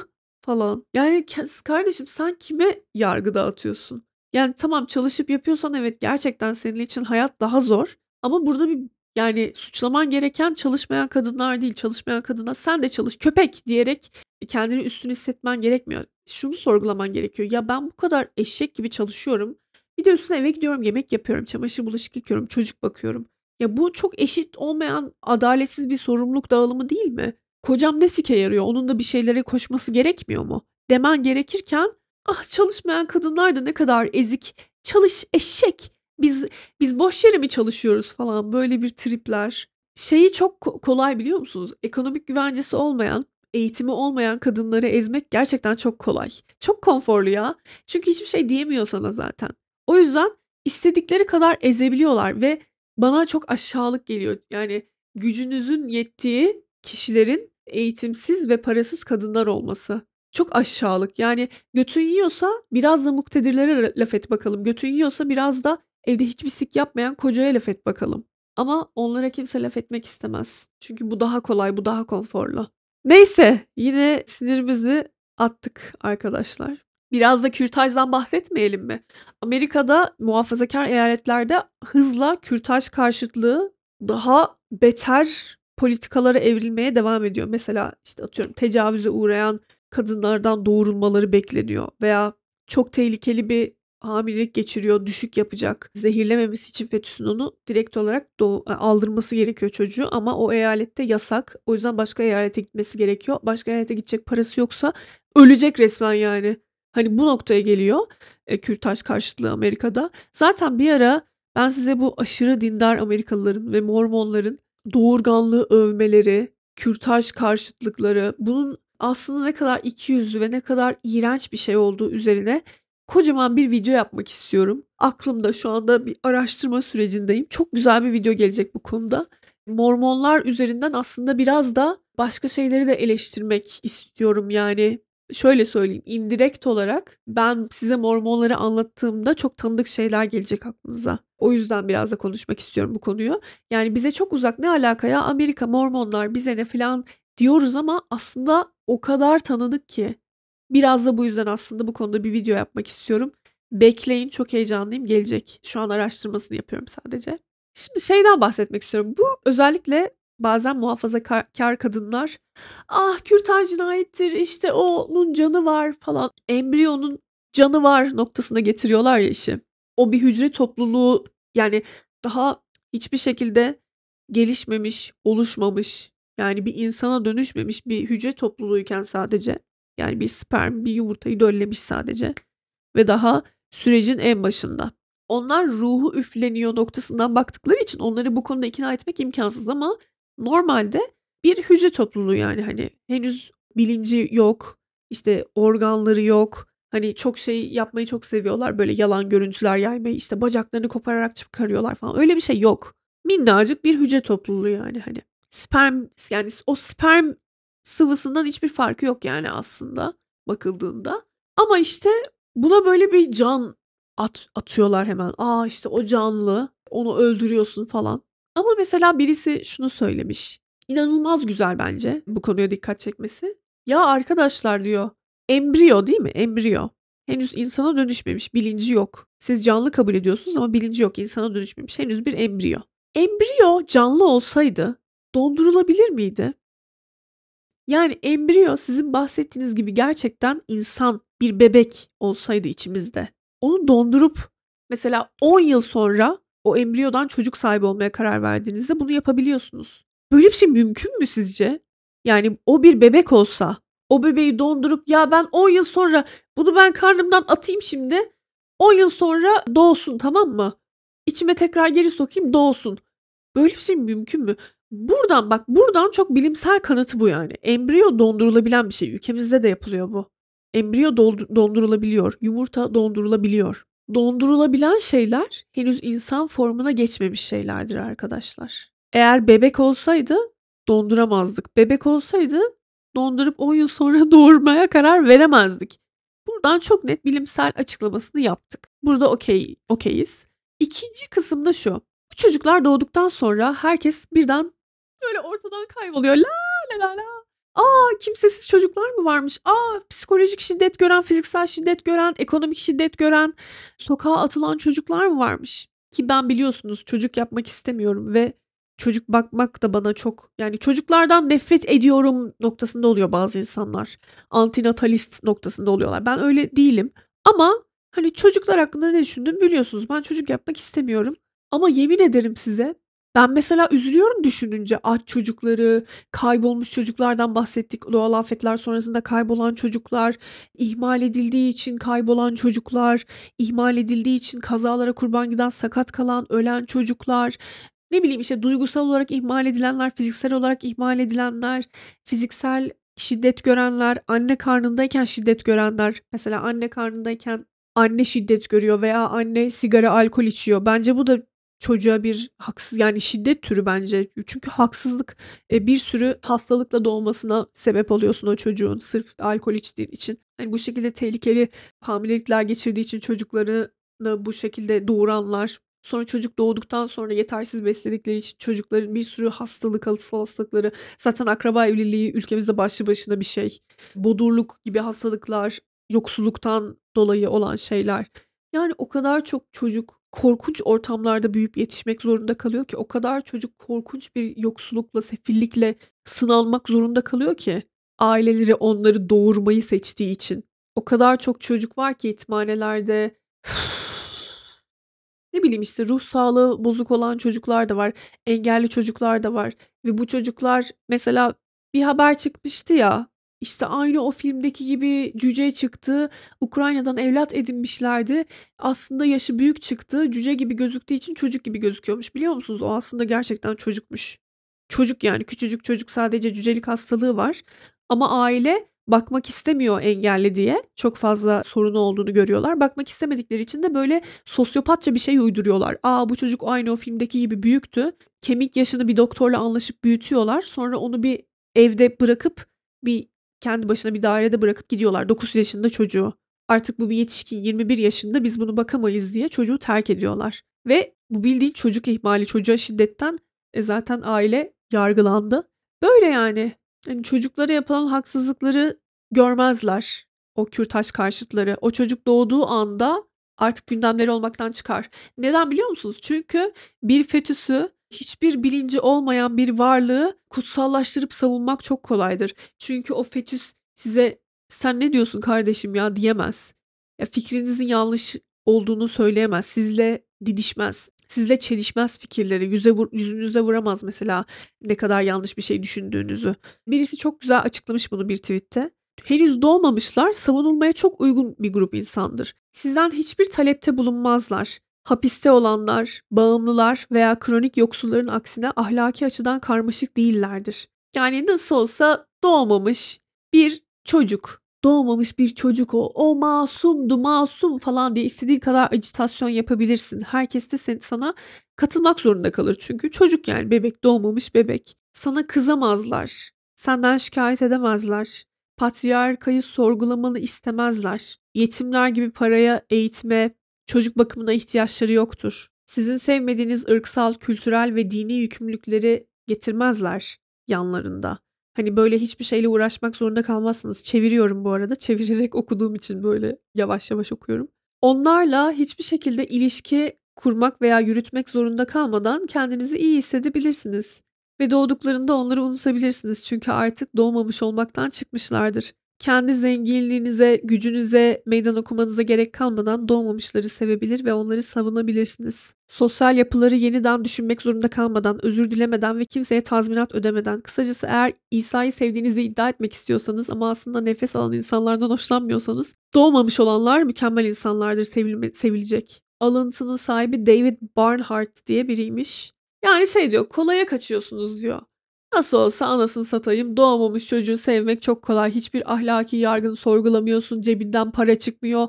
Falan. Yani kardeşim sen kime yargı dağıtıyorsun? Yani tamam çalışıp yapıyorsan evet gerçekten senin için hayat daha zor. Ama burada bir yani suçlaman gereken çalışmayan kadınlar değil, çalışmayan kadına sen de çalış köpek diyerek kendini üstün hissetmen gerekmiyor. Şunu sorgulaman gerekiyor. Ya ben bu kadar eşek gibi çalışıyorum. Bir de üstüne eve gidiyorum, yemek yapıyorum, çamaşır bulaşık yıkıyorum, çocuk bakıyorum. Ya bu çok eşit olmayan adaletsiz bir sorumluluk dağılımı değil mi? Kocam ne sike yarıyor? Onun da bir şeylere koşması gerekmiyor mu? Demen gerekirken ah çalışmayan kadınlar da ne kadar ezik. Çalış eşek. Biz biz boş yere mi çalışıyoruz falan böyle bir tripler. Şeyi çok kolay biliyor musunuz? Ekonomik güvencesi olmayan eğitimi olmayan kadınları ezmek gerçekten çok kolay. Çok konforlu ya. Çünkü hiçbir şey diyemiyor sana zaten. O yüzden istedikleri kadar ezebiliyorlar ve bana çok aşağılık geliyor. Yani gücünüzün yettiği kişilerin eğitimsiz ve parasız kadınlar olması. Çok aşağılık. Yani götün yiyorsa biraz da muktedirlere laf et bakalım. Götün yiyorsa biraz da evde hiçbir sik yapmayan kocaya laf et bakalım. Ama onlara kimse laf etmek istemez. Çünkü bu daha kolay, bu daha konforlu. Neyse yine sinirimizi attık arkadaşlar. Biraz da kürtajdan bahsetmeyelim mi? Amerika'da muhafazakar eyaletlerde hızla kürtaj karşıtlığı daha beter politikalara evrilmeye devam ediyor. Mesela işte atıyorum tecavüze uğrayan kadınlardan doğurulmaları bekleniyor veya çok tehlikeli bir hamilelik geçiriyor, düşük yapacak. Zehirlememesi için fetüsün onu direkt olarak doğu, e, aldırması gerekiyor çocuğu ama o eyalette yasak. O yüzden başka eyalete gitmesi gerekiyor. Başka eyalete gidecek parası yoksa ölecek resmen yani. Hani bu noktaya geliyor e, kürtaj karşıtlığı Amerika'da. Zaten bir ara ben size bu aşırı dindar Amerikalıların ve Mormonların doğurganlığı övmeleri, kürtaj karşıtlıkları, bunun aslında ne kadar ikiyüzlü ve ne kadar iğrenç bir şey olduğu üzerine kocaman bir video yapmak istiyorum. Aklımda şu anda bir araştırma sürecindeyim. Çok güzel bir video gelecek bu konuda. Mormonlar üzerinden aslında biraz da başka şeyleri de eleştirmek istiyorum yani. Şöyle söyleyeyim indirekt olarak ben size mormonları anlattığımda çok tanıdık şeyler gelecek aklınıza. O yüzden biraz da konuşmak istiyorum bu konuyu. Yani bize çok uzak ne alakaya Amerika mormonlar bize ne falan diyoruz ama aslında o kadar tanıdık ki Biraz da bu yüzden aslında bu konuda bir video yapmak istiyorum. Bekleyin çok heyecanlıyım gelecek. Şu an araştırmasını yapıyorum sadece. Şimdi şeyden bahsetmek istiyorum. Bu özellikle bazen muhafazakar kadınlar ah kürtaj cinayettir işte onun canı var falan embriyonun canı var noktasına getiriyorlar ya işi. O bir hücre topluluğu yani daha hiçbir şekilde gelişmemiş, oluşmamış yani bir insana dönüşmemiş bir hücre topluluğuyken sadece yani bir sperm bir yumurtayı döllemiş sadece ve daha sürecin en başında. Onlar ruhu üfleniyor noktasından baktıkları için onları bu konuda ikna etmek imkansız ama normalde bir hücre topluluğu yani hani henüz bilinci yok, işte organları yok. Hani çok şey yapmayı çok seviyorlar böyle yalan görüntüler yaymayı işte bacaklarını kopararak çıkarıyorlar falan öyle bir şey yok. Minnacık bir hücre topluluğu yani hani sperm yani o sperm sıvısından hiçbir farkı yok yani aslında bakıldığında. Ama işte buna böyle bir can at, atıyorlar hemen. Aa işte o canlı onu öldürüyorsun falan. Ama mesela birisi şunu söylemiş. İnanılmaz güzel bence bu konuya dikkat çekmesi. Ya arkadaşlar diyor embriyo değil mi? Embriyo. Henüz insana dönüşmemiş, bilinci yok. Siz canlı kabul ediyorsunuz ama bilinci yok, insana dönüşmemiş. Henüz bir embriyo. Embriyo canlı olsaydı dondurulabilir miydi? Yani embriyo sizin bahsettiğiniz gibi gerçekten insan bir bebek olsaydı içimizde. Onu dondurup mesela 10 yıl sonra o embriyodan çocuk sahibi olmaya karar verdiğinizde bunu yapabiliyorsunuz. Böyle bir şey mümkün mü sizce? Yani o bir bebek olsa o bebeği dondurup ya ben 10 yıl sonra bunu ben karnımdan atayım şimdi 10 yıl sonra doğsun tamam mı? İçime tekrar geri sokayım doğsun. Böyle bir şey mümkün mü? Buradan bak buradan çok bilimsel kanıtı bu yani. Embriyo dondurulabilen bir şey. Ülkemizde de yapılıyor bu. Embriyo dondurulabiliyor. Yumurta dondurulabiliyor. Dondurulabilen şeyler henüz insan formuna geçmemiş şeylerdir arkadaşlar. Eğer bebek olsaydı donduramazdık. Bebek olsaydı dondurup 10 yıl sonra (laughs) doğurmaya karar veremezdik. Buradan çok net bilimsel açıklamasını yaptık. Burada okey, okeyiz. İkinci kısımda şu. Bu çocuklar doğduktan sonra herkes birden Böyle ortadan kayboluyor. La la la la. Aa kimsesiz çocuklar mı varmış? Aa psikolojik şiddet gören, fiziksel şiddet gören, ekonomik şiddet gören, sokağa atılan çocuklar mı varmış? Ki ben biliyorsunuz çocuk yapmak istemiyorum ve çocuk bakmak da bana çok yani çocuklardan nefret ediyorum noktasında oluyor bazı insanlar. Antinatalist noktasında oluyorlar. Ben öyle değilim. Ama hani çocuklar hakkında ne düşündüm biliyorsunuz. Ben çocuk yapmak istemiyorum. Ama yemin ederim size ben mesela üzülüyorum düşününce aç çocukları, kaybolmuş çocuklardan bahsettik. Doğal afetler sonrasında kaybolan çocuklar, ihmal edildiği için kaybolan çocuklar, ihmal edildiği için kazalara kurban giden, sakat kalan, ölen çocuklar, ne bileyim işte duygusal olarak ihmal edilenler, fiziksel olarak ihmal edilenler, fiziksel şiddet görenler, anne karnındayken şiddet görenler, mesela anne karnındayken anne şiddet görüyor veya anne sigara alkol içiyor. Bence bu da çocuğa bir haksız yani şiddet türü bence. Çünkü haksızlık e, bir sürü hastalıkla doğmasına sebep oluyorsun o çocuğun sırf alkol içtiğin için. Hani bu şekilde tehlikeli hamilelikler geçirdiği için çocuklarını bu şekilde doğuranlar Sonra çocuk doğduktan sonra yetersiz besledikleri için çocukların bir sürü hastalık, hastalık hastalıkları, zaten akraba evliliği ülkemizde başlı başına bir şey. Bodurluk gibi hastalıklar, yoksulluktan dolayı olan şeyler. Yani o kadar çok çocuk korkunç ortamlarda büyüyüp yetişmek zorunda kalıyor ki o kadar çocuk korkunç bir yoksullukla, sefillikle sınanmak zorunda kalıyor ki aileleri onları doğurmayı seçtiği için. O kadar çok çocuk var ki yetimhanelerde (sighs) ne bileyim işte ruh sağlığı bozuk olan çocuklar da var, engelli çocuklar da var ve bu çocuklar mesela bir haber çıkmıştı ya işte aynı o filmdeki gibi cüce çıktı. Ukrayna'dan evlat edinmişlerdi. Aslında yaşı büyük çıktı. Cüce gibi gözüktüğü için çocuk gibi gözüküyormuş. Biliyor musunuz? O aslında gerçekten çocukmuş. Çocuk yani küçücük çocuk sadece cücelik hastalığı var. Ama aile bakmak istemiyor engelli diye. Çok fazla sorunu olduğunu görüyorlar. Bakmak istemedikleri için de böyle sosyopatça bir şey uyduruyorlar. Aa bu çocuk aynı o filmdeki gibi büyüktü. Kemik yaşını bir doktorla anlaşıp büyütüyorlar. Sonra onu bir evde bırakıp bir kendi başına bir dairede bırakıp gidiyorlar 9 yaşında çocuğu. Artık bu bir yetişkin 21 yaşında biz bunu bakamayız diye çocuğu terk ediyorlar. Ve bu bildiğin çocuk ihmali çocuğa şiddetten e zaten aile yargılandı. Böyle yani. yani çocuklara yapılan haksızlıkları görmezler. O kürtaş karşıtları. O çocuk doğduğu anda artık gündemleri olmaktan çıkar. Neden biliyor musunuz? Çünkü bir fetüsü hiçbir bilinci olmayan bir varlığı kutsallaştırıp savunmak çok kolaydır. Çünkü o fetüs size sen ne diyorsun kardeşim ya diyemez. Ya fikrinizin yanlış olduğunu söyleyemez. Sizle didişmez. Sizle çelişmez fikirleri. Yüze vur, yüzünüze vuramaz mesela ne kadar yanlış bir şey düşündüğünüzü. Birisi çok güzel açıklamış bunu bir tweette. Henüz doğmamışlar savunulmaya çok uygun bir grup insandır. Sizden hiçbir talepte bulunmazlar. Hapiste olanlar, bağımlılar veya kronik yoksulların aksine ahlaki açıdan karmaşık değillerdir. Yani nasıl olsa doğmamış bir çocuk. Doğmamış bir çocuk o. O masumdu masum falan diye istediğin kadar acitasyon yapabilirsin. Herkes de sen, sana katılmak zorunda kalır çünkü. Çocuk yani bebek doğmamış bebek. Sana kızamazlar. Senden şikayet edemezler. Patriarkayı sorgulamanı istemezler. Yetimler gibi paraya, eğitime, çocuk bakımına ihtiyaçları yoktur. Sizin sevmediğiniz ırksal, kültürel ve dini yükümlülükleri getirmezler yanlarında. Hani böyle hiçbir şeyle uğraşmak zorunda kalmazsınız. Çeviriyorum bu arada. (laughs) Çevirerek okuduğum için böyle yavaş yavaş okuyorum. Onlarla hiçbir şekilde ilişki kurmak veya yürütmek zorunda kalmadan kendinizi iyi hissedebilirsiniz. Ve doğduklarında onları unutabilirsiniz çünkü artık doğmamış olmaktan çıkmışlardır kendi zenginliğinize, gücünüze meydan okumanıza gerek kalmadan doğmamışları sevebilir ve onları savunabilirsiniz. Sosyal yapıları yeniden düşünmek zorunda kalmadan, özür dilemeden ve kimseye tazminat ödemeden, kısacası eğer İsa'yı sevdiğinizi iddia etmek istiyorsanız ama aslında nefes alan insanlardan hoşlanmıyorsanız, doğmamış olanlar mükemmel insanlardır sevilme, sevilecek. Alıntının sahibi David Barnhart diye biriymiş. Yani şey diyor, kolaya kaçıyorsunuz diyor. Nasıl olsa anasını satayım doğmamış çocuğu sevmek çok kolay. Hiçbir ahlaki yargını sorgulamıyorsun. Cebinden para çıkmıyor.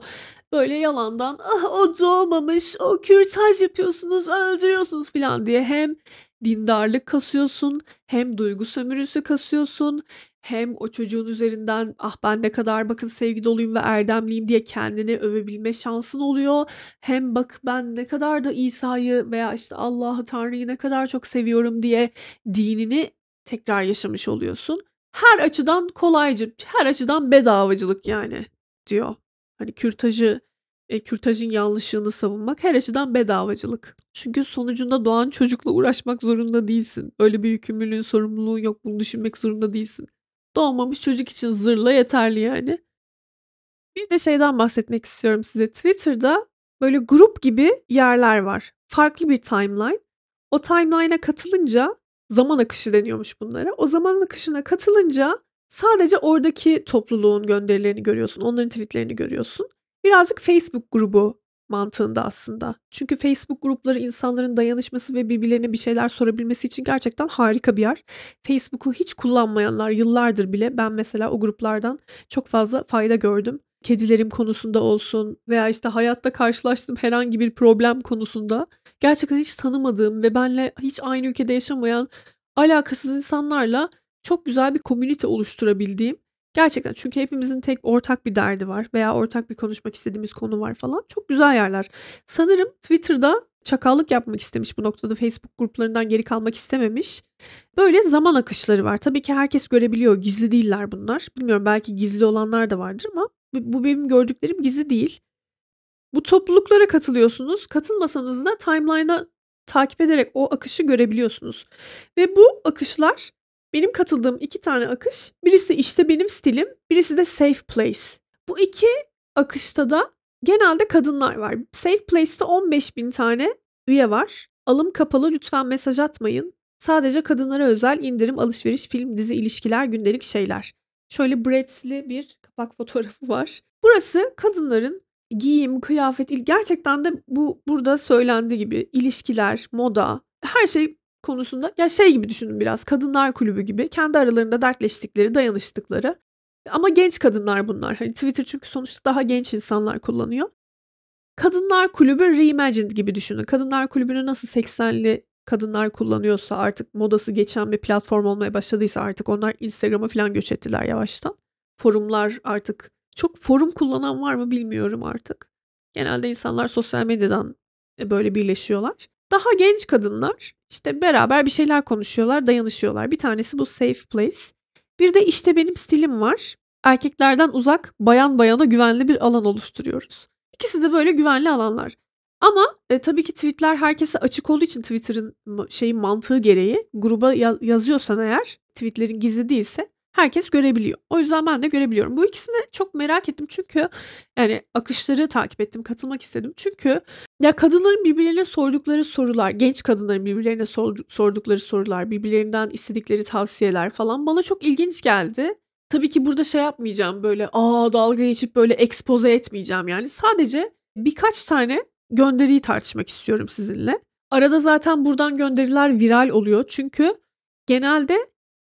Böyle yalandan ah o doğmamış o kürtaj yapıyorsunuz öldürüyorsunuz filan diye hem dindarlık kasıyorsun hem duygu sömürüsü kasıyorsun hem o çocuğun üzerinden ah ben ne kadar bakın sevgi doluyum ve erdemliyim diye kendini övebilme şansın oluyor. Hem bak ben ne kadar da İsa'yı veya işte Allah'ı Tanrı'yı ne kadar çok seviyorum diye dinini tekrar yaşamış oluyorsun. Her açıdan kolaycı, her açıdan bedavacılık yani diyor. Hani kürtajı, e, kürtajın yanlışlığını savunmak her açıdan bedavacılık. Çünkü sonucunda doğan çocukla uğraşmak zorunda değilsin. Öyle bir yükümlülüğün, sorumluluğun yok. Bunu düşünmek zorunda değilsin. Doğmamış çocuk için zırla yeterli yani. Bir de şeyden bahsetmek istiyorum size. Twitter'da böyle grup gibi yerler var. Farklı bir timeline. O timeline'a katılınca zaman akışı deniyormuş bunlara. O zaman akışına katılınca sadece oradaki topluluğun gönderilerini görüyorsun. Onların tweetlerini görüyorsun. Birazcık Facebook grubu mantığında aslında. Çünkü Facebook grupları insanların dayanışması ve birbirlerine bir şeyler sorabilmesi için gerçekten harika bir yer. Facebook'u hiç kullanmayanlar yıllardır bile ben mesela o gruplardan çok fazla fayda gördüm. Kedilerim konusunda olsun veya işte hayatta karşılaştığım herhangi bir problem konusunda gerçekten hiç tanımadığım ve benle hiç aynı ülkede yaşamayan alakasız insanlarla çok güzel bir komünite oluşturabildiğim Gerçekten çünkü hepimizin tek ortak bir derdi var veya ortak bir konuşmak istediğimiz konu var falan. Çok güzel yerler. Sanırım Twitter'da çakallık yapmak istemiş bu noktada Facebook gruplarından geri kalmak istememiş. Böyle zaman akışları var. Tabii ki herkes görebiliyor. Gizli değiller bunlar. Bilmiyorum belki gizli olanlar da vardır ama bu benim gördüklerim gizli değil. Bu topluluklara katılıyorsunuz. Katılmasanız da timeline'a takip ederek o akışı görebiliyorsunuz. Ve bu akışlar benim katıldığım iki tane akış. Birisi işte benim stilim, birisi de Safe Place. Bu iki akışta da genelde kadınlar var. Safe Place'te 15 bin tane üye var. Alım kapalı lütfen mesaj atmayın. Sadece kadınlara özel indirim, alışveriş, film, dizi, ilişkiler, gündelik şeyler. Şöyle Brat'sli bir kapak fotoğrafı var. Burası kadınların giyim, kıyafet, il gerçekten de bu burada söylendi gibi ilişkiler, moda, her şey konusunda ya şey gibi düşünün biraz kadınlar kulübü gibi kendi aralarında dertleştikleri, dayanıştıkları ama genç kadınlar bunlar. Hani Twitter çünkü sonuçta daha genç insanlar kullanıyor. Kadınlar kulübü reimagined gibi düşünün. Kadınlar kulübünü nasıl 80'li kadınlar kullanıyorsa artık modası geçen bir platform olmaya başladıysa artık onlar Instagram'a falan göç ettiler yavaştan. Forumlar artık çok forum kullanan var mı bilmiyorum artık. Genelde insanlar sosyal medyadan e, böyle birleşiyorlar. Daha genç kadınlar işte beraber bir şeyler konuşuyorlar, dayanışıyorlar. Bir tanesi bu Safe Place. Bir de işte benim stilim var. Erkeklerden uzak, bayan bayana güvenli bir alan oluşturuyoruz. İkisi de böyle güvenli alanlar. Ama e, tabii ki tweetler herkese açık olduğu için Twitter'ın şeyin mantığı gereği gruba yazıyorsan eğer tweetlerin gizli değilse herkes görebiliyor. O yüzden ben de görebiliyorum. Bu ikisini çok merak ettim çünkü yani akışları takip ettim, katılmak istedim. Çünkü ya kadınların birbirlerine sordukları sorular, genç kadınların birbirlerine sordukları sorular, birbirlerinden istedikleri tavsiyeler falan bana çok ilginç geldi. Tabii ki burada şey yapmayacağım böyle aa dalga geçip böyle expose etmeyeceğim yani. Sadece birkaç tane gönderiyi tartışmak istiyorum sizinle. Arada zaten buradan gönderiler viral oluyor çünkü genelde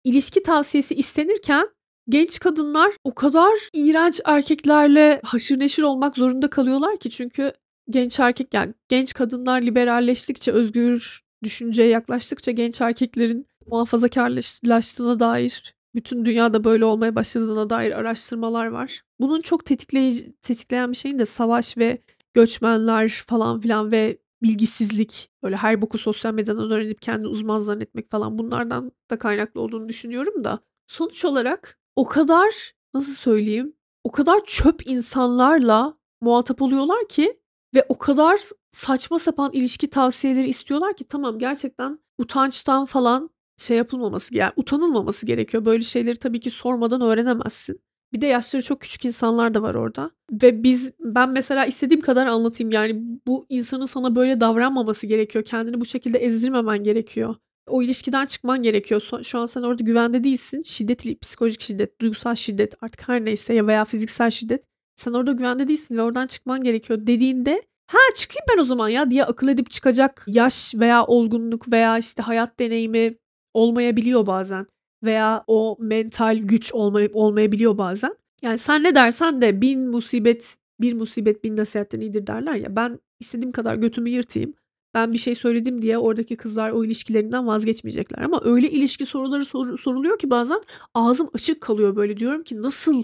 ilişki tavsiyesi istenirken genç kadınlar o kadar iğrenç erkeklerle haşır neşir olmak zorunda kalıyorlar ki çünkü genç erkek yani genç kadınlar liberalleştikçe özgür düşünceye yaklaştıkça genç erkeklerin muhafazakarlaştığına dair bütün dünyada böyle olmaya başladığına dair araştırmalar var. Bunun çok tetikleyici, tetikleyen bir şeyin de savaş ve göçmenler falan filan ve bilgisizlik, böyle her boku sosyal medyadan öğrenip kendi uzman zannetmek falan bunlardan da kaynaklı olduğunu düşünüyorum da sonuç olarak o kadar nasıl söyleyeyim o kadar çöp insanlarla muhatap oluyorlar ki ve o kadar saçma sapan ilişki tavsiyeleri istiyorlar ki tamam gerçekten utançtan falan şey yapılmaması yani utanılmaması gerekiyor. Böyle şeyleri tabii ki sormadan öğrenemezsin. Bir de yaşları çok küçük insanlar da var orada. Ve biz ben mesela istediğim kadar anlatayım yani bu insanın sana böyle davranmaması gerekiyor. Kendini bu şekilde ezdirmemen gerekiyor. O ilişkiden çıkman gerekiyor. Şu an sen orada güvende değilsin. Şiddet, psikolojik şiddet, duygusal şiddet artık her neyse ya veya fiziksel şiddet. Sen orada güvende değilsin ve oradan çıkman gerekiyor dediğinde ha çıkayım ben o zaman ya diye akıl edip çıkacak yaş veya olgunluk veya işte hayat deneyimi olmayabiliyor bazen veya o mental güç olmay- olmayabiliyor bazen. Yani sen ne dersen de bin musibet bir musibet bin nasihatten iyidir derler ya. Ben istediğim kadar götümü yırtayım. Ben bir şey söyledim diye oradaki kızlar o ilişkilerinden vazgeçmeyecekler. Ama öyle ilişki soruları sor- soruluyor ki bazen ağzım açık kalıyor böyle diyorum ki nasıl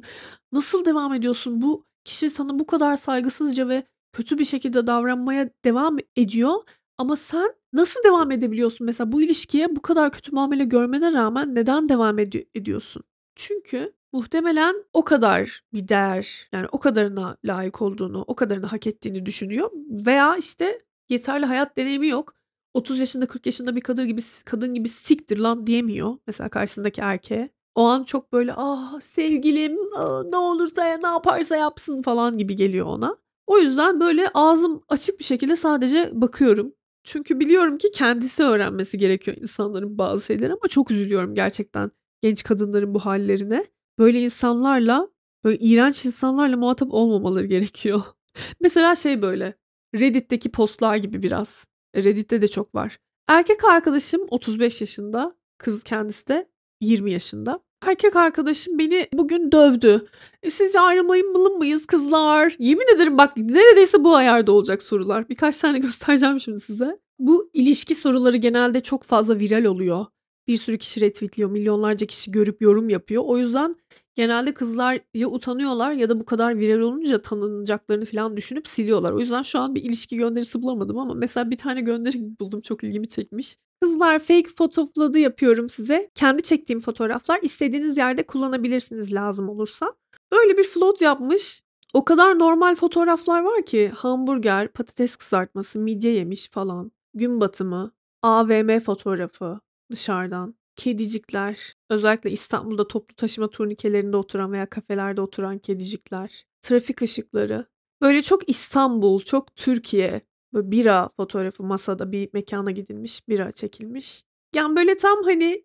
nasıl devam ediyorsun bu kişi sana bu kadar saygısızca ve kötü bir şekilde davranmaya devam ediyor ama sen Nasıl devam edebiliyorsun mesela bu ilişkiye bu kadar kötü muamele görmene rağmen neden devam ed- ediyorsun? Çünkü muhtemelen o kadar bir değer yani o kadarına layık olduğunu, o kadarını hak ettiğini düşünüyor veya işte yeterli hayat deneyimi yok. 30 yaşında 40 yaşında bir kadın gibi kadın gibi siktir lan diyemiyor mesela karşısındaki erkeğe. O an çok böyle ah sevgilim ah, ne olursa ya ne yaparsa yapsın falan gibi geliyor ona. O yüzden böyle ağzım açık bir şekilde sadece bakıyorum. Çünkü biliyorum ki kendisi öğrenmesi gerekiyor insanların bazı şeyleri ama çok üzülüyorum gerçekten genç kadınların bu hallerine. Böyle insanlarla, böyle iğrenç insanlarla muhatap olmamaları gerekiyor. (laughs) Mesela şey böyle Reddit'teki postlar gibi biraz. E, Reddit'te de çok var. Erkek arkadaşım 35 yaşında, kız kendisi de 20 yaşında. Erkek arkadaşım beni bugün dövdü. E, sizce ayrılmayın mıyız kızlar? Yemin ederim bak neredeyse bu ayarda olacak sorular. Birkaç tane (laughs) göstereceğim şimdi size. Bu ilişki soruları genelde çok fazla viral oluyor. Bir sürü kişi retweetliyor, milyonlarca kişi görüp yorum yapıyor. O yüzden genelde kızlar ya utanıyorlar ya da bu kadar viral olunca tanınacaklarını falan düşünüp siliyorlar. O yüzden şu an bir ilişki gönderisi bulamadım ama mesela bir tane gönderi (laughs) buldum çok ilgimi çekmiş. Kızlar fake fotoğrafladı yapıyorum size. Kendi çektiğim fotoğraflar istediğiniz yerde kullanabilirsiniz lazım olursa. Öyle bir float yapmış. O kadar normal fotoğraflar var ki hamburger, patates kızartması, midye yemiş falan. Gün batımı, AVM fotoğrafı dışarıdan, kedicikler, özellikle İstanbul'da toplu taşıma turnikelerinde oturan veya kafelerde oturan kedicikler, trafik ışıkları. Böyle çok İstanbul, çok Türkiye, Böyle bira fotoğrafı masada bir mekana gidilmiş, bira çekilmiş. Yani böyle tam hani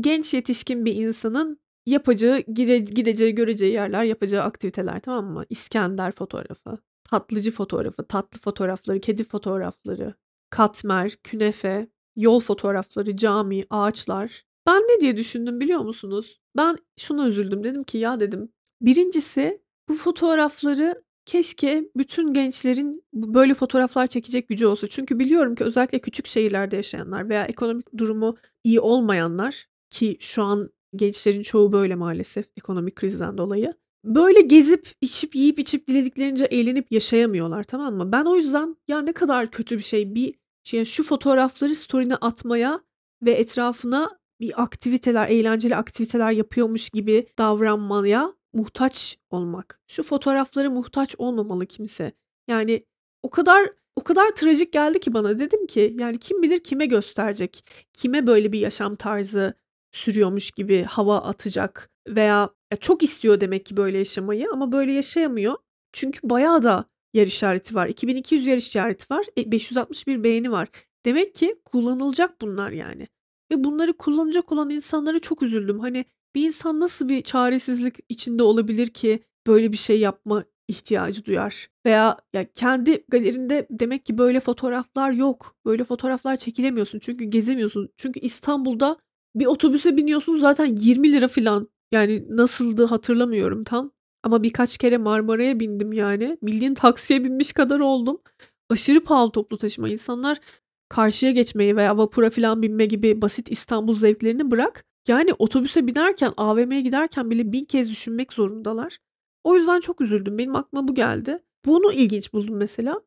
genç yetişkin bir insanın yapacağı, gire, gideceği, göreceği yerler, yapacağı aktiviteler tamam mı? İskender fotoğrafı, tatlıcı fotoğrafı, tatlı fotoğrafları, kedi fotoğrafları, katmer, künefe, yol fotoğrafları, cami, ağaçlar. Ben ne diye düşündüm biliyor musunuz? Ben şuna üzüldüm. Dedim ki ya dedim birincisi bu fotoğrafları Keşke bütün gençlerin böyle fotoğraflar çekecek gücü olsa. Çünkü biliyorum ki özellikle küçük şehirlerde yaşayanlar veya ekonomik durumu iyi olmayanlar ki şu an gençlerin çoğu böyle maalesef ekonomik krizden dolayı. Böyle gezip içip yiyip içip dilediklerince eğlenip yaşayamıyorlar tamam mı? Ben o yüzden ya ne kadar kötü bir şey bir şey şu fotoğrafları story'ine atmaya ve etrafına bir aktiviteler, eğlenceli aktiviteler yapıyormuş gibi davranmaya muhtaç olmak. Şu fotoğraflara muhtaç olmamalı kimse. Yani o kadar o kadar trajik geldi ki bana dedim ki yani kim bilir kime gösterecek? Kime böyle bir yaşam tarzı sürüyormuş gibi hava atacak veya çok istiyor demek ki böyle yaşamayı ama böyle yaşayamıyor. Çünkü bayağı da yer işareti var. 2200 yer işareti var. 561 e, beğeni var. Demek ki kullanılacak bunlar yani. Ve bunları kullanacak olan insanlara çok üzüldüm. Hani bir insan nasıl bir çaresizlik içinde olabilir ki böyle bir şey yapma ihtiyacı duyar. Veya ya kendi galerinde demek ki böyle fotoğraflar yok. Böyle fotoğraflar çekilemiyorsun çünkü gezemiyorsun. Çünkü İstanbul'da bir otobüse biniyorsun zaten 20 lira falan. Yani nasıldı hatırlamıyorum tam. Ama birkaç kere Marmara'ya bindim yani. Bildiğin taksiye binmiş kadar oldum. Aşırı pahalı toplu taşıma. insanlar karşıya geçmeyi veya vapura falan binme gibi basit İstanbul zevklerini bırak. Yani otobüse binerken, AVM'ye giderken bile bin kez düşünmek zorundalar. O yüzden çok üzüldüm. Benim aklıma bu geldi. Bunu ilginç buldum mesela.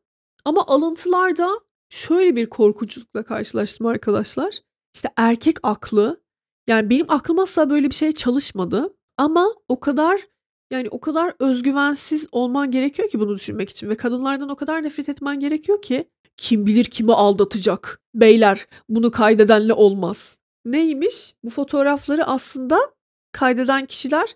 Ama alıntılarda şöyle bir korkunçlukla karşılaştım arkadaşlar. İşte erkek aklı. Yani benim aklım asla böyle bir şey çalışmadı. Ama o kadar yani o kadar özgüvensiz olman gerekiyor ki bunu düşünmek için ve kadınlardan o kadar nefret etmen gerekiyor ki kim bilir kimi aldatacak. Beyler bunu kaydedenle olmaz neymiş? Bu fotoğrafları aslında kaydeden kişiler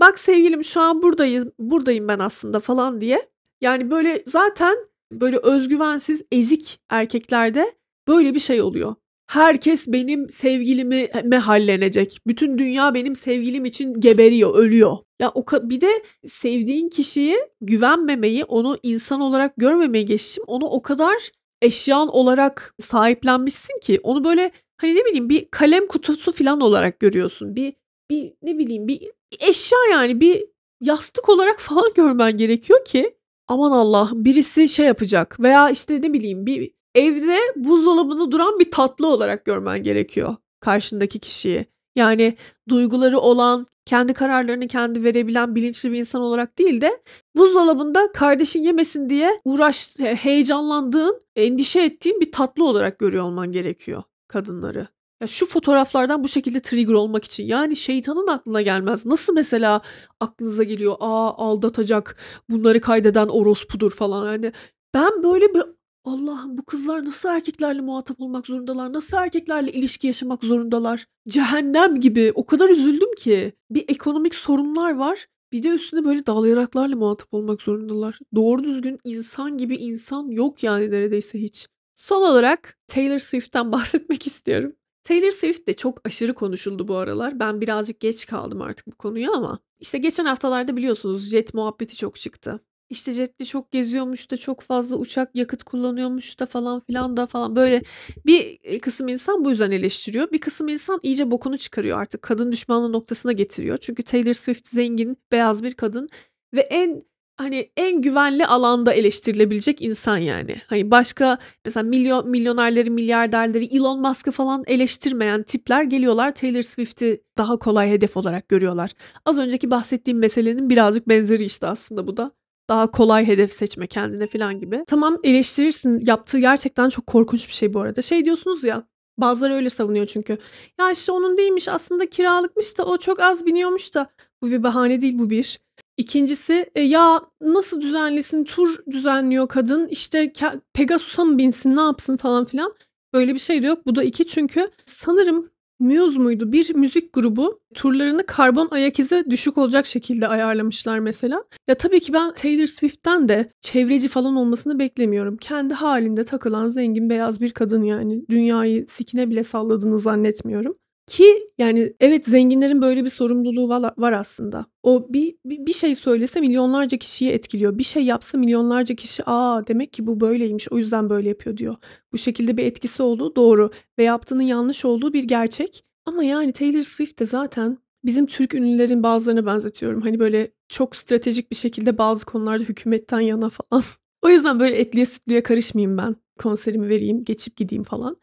bak sevgilim şu an buradayım, buradayım ben aslında falan diye. Yani böyle zaten böyle özgüvensiz, ezik erkeklerde böyle bir şey oluyor. Herkes benim sevgilimi mehallenecek. Bütün dünya benim sevgilim için geberiyor, ölüyor. Ya o bir de sevdiğin kişiyi güvenmemeyi, onu insan olarak görmemeyi geçtim onu o kadar eşyan olarak sahiplenmişsin ki onu böyle hani ne bileyim bir kalem kutusu falan olarak görüyorsun. Bir bir ne bileyim bir, eşya yani bir yastık olarak (laughs) falan görmen gerekiyor ki aman Allah birisi şey yapacak veya işte ne bileyim bir evde buzdolabında duran bir tatlı olarak görmen gerekiyor karşındaki kişiyi. Yani duyguları olan, kendi kararlarını kendi verebilen bilinçli bir insan olarak değil de buzdolabında kardeşin yemesin diye uğraş, heyecanlandığın, endişe ettiğin bir tatlı olarak görüyor olman gerekiyor kadınları. Ya şu fotoğraflardan bu şekilde trigger olmak için yani şeytanın aklına gelmez. Nasıl mesela aklınıza geliyor aa aldatacak bunları kaydeden orospudur falan yani ben böyle bir Allah'ım bu kızlar nasıl erkeklerle muhatap olmak zorundalar? Nasıl erkeklerle ilişki yaşamak zorundalar? Cehennem gibi. O kadar üzüldüm ki. Bir ekonomik sorunlar var. Bir de üstüne böyle dalayaraklarla muhatap olmak zorundalar. Doğru düzgün insan gibi insan yok yani neredeyse hiç. Son olarak Taylor Swift'ten (laughs) bahsetmek istiyorum. Taylor Swift de çok aşırı konuşuldu bu aralar. Ben birazcık geç kaldım artık bu konuya ama işte geçen haftalarda biliyorsunuz jet muhabbeti çok çıktı. İşte jetli çok geziyormuş da çok fazla uçak yakıt kullanıyormuş da falan filan da falan böyle bir e, kısım insan bu yüzden eleştiriyor. Bir kısım insan iyice bokunu çıkarıyor artık kadın düşmanlığı noktasına getiriyor. Çünkü Taylor Swift zengin beyaz bir kadın ve en hani en güvenli alanda eleştirilebilecek insan yani. Hani başka mesela milyon milyonerleri, milyarderleri, Elon Musk'ı falan eleştirmeyen tipler geliyorlar Taylor Swift'i daha kolay hedef olarak görüyorlar. Az önceki bahsettiğim meselenin birazcık benzeri işte aslında bu da daha kolay hedef seçme kendine falan gibi. Tamam eleştirirsin. Yaptığı gerçekten çok korkunç bir şey bu arada. Şey diyorsunuz ya bazıları öyle savunuyor çünkü. Ya işte onun değilmiş aslında kiralıkmış da o çok az biniyormuş da. Bu bir bahane değil bu bir. İkincisi e, ya nasıl düzenlesin tur düzenliyor kadın işte Pegasus'a mı binsin ne yapsın falan filan. Böyle bir şey de yok. Bu da iki çünkü sanırım Muse muydu? Bir müzik grubu turlarını karbon ayak izi düşük olacak şekilde ayarlamışlar mesela. Ya tabii ki ben Taylor Swift'ten de çevreci falan olmasını beklemiyorum. Kendi halinde takılan zengin beyaz bir kadın yani. Dünyayı sikine bile salladığını zannetmiyorum. Ki yani evet zenginlerin böyle bir sorumluluğu var aslında. O bir, bir şey söylese milyonlarca kişiyi etkiliyor. Bir şey yapsa milyonlarca kişi aa demek ki bu böyleymiş o yüzden böyle yapıyor diyor. Bu şekilde bir etkisi olduğu doğru ve yaptığının yanlış olduğu bir gerçek. Ama yani Taylor Swift de zaten bizim Türk ünlülerin bazılarına benzetiyorum. Hani böyle çok stratejik bir şekilde bazı konularda hükümetten yana falan. (laughs) o yüzden böyle etliye sütlüye karışmayayım ben. Konserimi vereyim, geçip gideyim falan.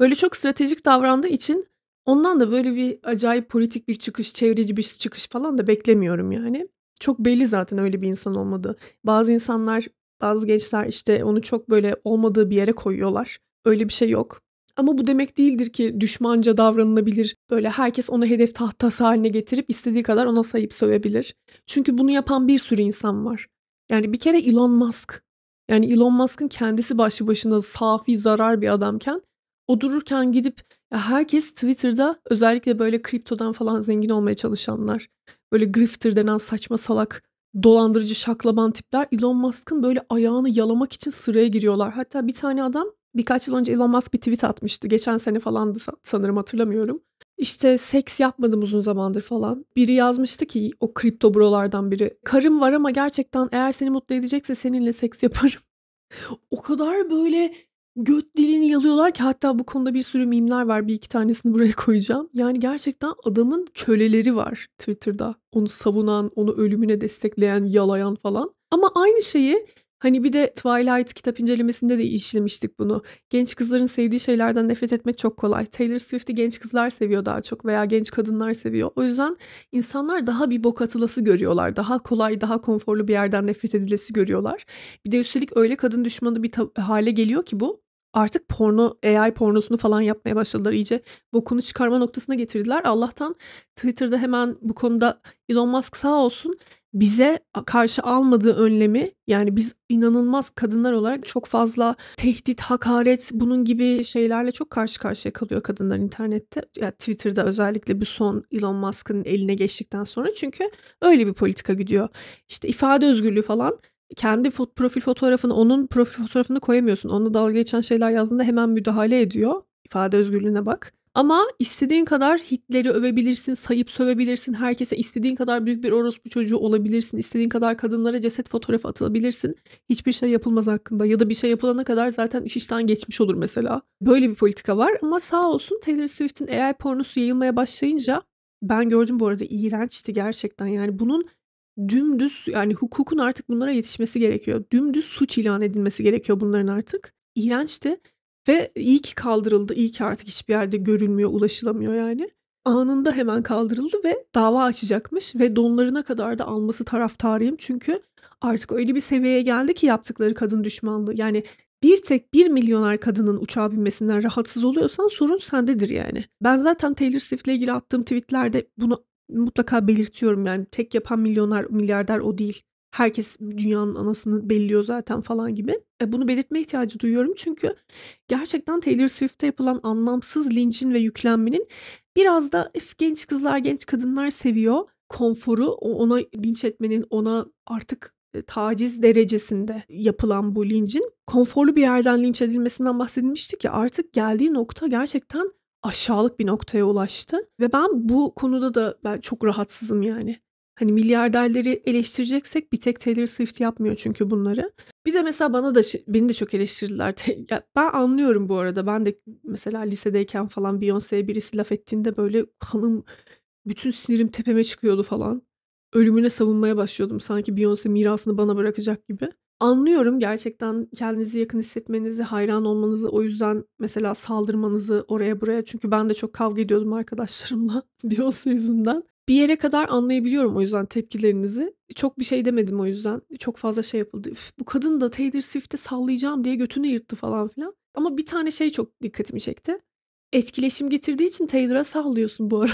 Böyle çok stratejik davrandığı için Ondan da böyle bir acayip politik bir çıkış, çevreci bir çıkış falan da beklemiyorum yani. Çok belli zaten öyle bir insan olmadı. Bazı insanlar, bazı gençler işte onu çok böyle olmadığı bir yere koyuyorlar. Öyle bir şey yok. Ama bu demek değildir ki düşmanca davranılabilir. Böyle herkes onu hedef tahtası haline getirip istediği kadar ona sayıp sövebilir. Çünkü bunu yapan bir sürü insan var. Yani bir kere Elon Musk. Yani Elon Musk'ın kendisi başlı başına safi zarar bir adamken o dururken gidip herkes Twitter'da özellikle böyle kriptodan falan zengin olmaya çalışanlar, böyle grifter denen saçma salak dolandırıcı şaklaban tipler Elon Musk'ın böyle ayağını yalamak için sıraya giriyorlar. Hatta bir tane adam birkaç yıl önce Elon Musk bir tweet atmıştı. Geçen sene falandı sanırım hatırlamıyorum. İşte seks yapmadım uzun zamandır falan. Biri yazmıştı ki o kripto buralardan biri. Karım var ama gerçekten eğer seni mutlu edecekse seninle seks yaparım. (laughs) o kadar böyle göt dilini yalıyorlar ki hatta bu konuda bir sürü mimler var. Bir iki tanesini buraya koyacağım. Yani gerçekten adamın köleleri var Twitter'da. Onu savunan, onu ölümüne destekleyen, yalayan falan. Ama aynı şeyi Hani bir de Twilight kitap incelemesinde de işlemiştik bunu. Genç kızların sevdiği şeylerden nefret etmek çok kolay. Taylor Swift'i genç kızlar seviyor daha çok veya genç kadınlar seviyor. O yüzden insanlar daha bir bok atılası görüyorlar. Daha kolay, daha konforlu bir yerden nefret edilesi görüyorlar. Bir de üstelik öyle kadın düşmanı bir hale geliyor ki bu artık porno AI pornosunu falan yapmaya başladılar iyice. Bokunu çıkarma noktasına getirdiler. Allah'tan Twitter'da hemen bu konuda Elon Musk sağ olsun bize karşı almadığı önlemi yani biz inanılmaz kadınlar olarak çok fazla tehdit, hakaret bunun gibi şeylerle çok karşı karşıya kalıyor kadınlar internette. Ya yani Twitter'da özellikle bu son Elon Musk'ın eline geçtikten sonra çünkü öyle bir politika gidiyor. İşte ifade özgürlüğü falan kendi fo- profil fotoğrafını onun profil fotoğrafını koyamıyorsun. Onunla dalga geçen şeyler yazdığında hemen müdahale ediyor. İfade özgürlüğüne bak. Ama istediğin kadar Hitler'i övebilirsin, sayıp sövebilirsin, herkese istediğin kadar büyük bir orospu çocuğu olabilirsin, istediğin kadar kadınlara ceset fotoğrafı atılabilirsin. Hiçbir şey yapılmaz hakkında ya da bir şey yapılana kadar zaten iş işten geçmiş olur mesela. Böyle bir politika var ama sağ olsun Taylor Swift'in AI pornosu yayılmaya başlayınca ben gördüm bu arada iğrençti gerçekten yani bunun dümdüz yani hukukun artık bunlara yetişmesi gerekiyor. Dümdüz suç ilan edilmesi gerekiyor bunların artık. İğrençti ve iyi ki kaldırıldı. iyi ki artık hiçbir yerde görülmüyor, ulaşılamıyor yani. Anında hemen kaldırıldı ve dava açacakmış ve donlarına kadar da alması taraftarıyım. Çünkü artık öyle bir seviyeye geldi ki yaptıkları kadın düşmanlığı. Yani bir tek bir milyoner kadının uçağa binmesinden rahatsız oluyorsan sorun sendedir yani. Ben zaten Taylor Swift ile ilgili attığım tweetlerde bunu mutlaka belirtiyorum yani tek yapan milyoner milyarder o değil. Herkes dünyanın anasını belliyor zaten falan gibi. E, bunu belirtme ihtiyacı duyuyorum çünkü gerçekten Taylor Swift'te yapılan anlamsız lincin ve yüklenmenin biraz da genç kızlar, genç kadınlar seviyor konforu ona linç etmenin ona artık e, taciz derecesinde yapılan bu lincin konforlu bir yerden linç edilmesinden bahsedilmişti ki artık geldiği nokta gerçekten aşağılık bir noktaya ulaştı. Ve ben bu konuda da ben çok rahatsızım yani. Hani milyarderleri eleştireceksek bir tek Taylor Swift yapmıyor çünkü bunları. Bir de mesela bana da beni de çok eleştirdiler. (laughs) Ya ben anlıyorum bu arada. Ben de mesela lisedeyken falan Beyoncé'ye birisi laf ettiğinde böyle kanım bütün sinirim tepeme çıkıyordu falan. Ölümüne savunmaya başlıyordum sanki Beyoncé mirasını bana bırakacak gibi anlıyorum gerçekten kendinizi yakın hissetmenizi, hayran olmanızı, o yüzden mesela saldırmanızı oraya buraya. Çünkü ben de çok kavga ediyordum arkadaşlarımla (laughs) Beyoncé yüzünden. Bir yere kadar anlayabiliyorum o yüzden tepkilerinizi. Çok bir şey demedim o yüzden. Çok fazla şey yapıldı. Üf, bu kadın da Taylor Swift'e sallayacağım diye götünü yırttı falan filan. Ama bir tane şey çok dikkatimi çekti. Etkileşim getirdiği için Taylor'a sallıyorsun bu ara.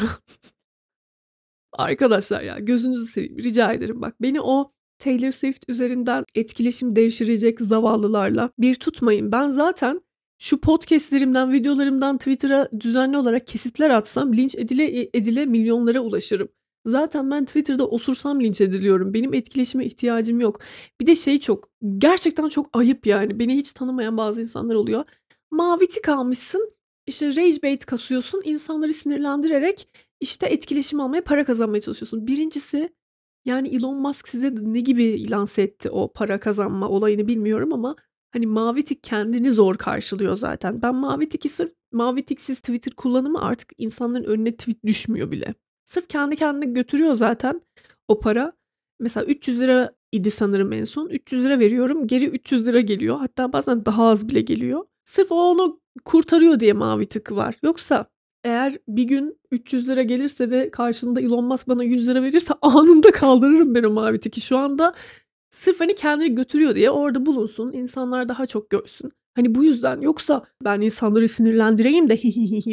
(laughs) Arkadaşlar ya gözünüzü seveyim rica ederim bak. Beni o Taylor Swift üzerinden etkileşim devşirecek zavallılarla bir tutmayın. Ben zaten şu podcastlerimden, videolarımdan Twitter'a düzenli olarak kesitler atsam linç edile e, edile milyonlara ulaşırım. Zaten ben Twitter'da osursam linç ediliyorum. Benim etkileşime ihtiyacım yok. Bir de şey çok, gerçekten çok ayıp yani. Beni hiç tanımayan bazı insanlar oluyor. Mavi Maviti kalmışsın, işte rage bait kasıyorsun, insanları sinirlendirerek işte etkileşim almaya para kazanmaya çalışıyorsun. Birincisi yani Elon Musk size ne gibi lanse etti o para kazanma olayını bilmiyorum ama hani mavi tik kendini zor karşılıyor zaten. Ben mavi tiki sırf mavi tiksiz Twitter kullanımı artık insanların önüne tweet düşmüyor bile. Sırf kendi kendine götürüyor zaten o para. Mesela 300 lira idi sanırım en son. 300 lira veriyorum. Geri 300 lira geliyor. Hatta bazen daha az bile geliyor. Sırf o onu kurtarıyor diye mavi tık var. Yoksa eğer bir gün 300 lira gelirse ve karşılığında Elon Musk bana 100 lira verirse (laughs) anında kaldırırım ben o mavi tiki. Şu anda sırf hani kendini götürüyor diye orada bulunsun, insanlar daha çok görsün. Hani bu yüzden yoksa ben insanları sinirlendireyim de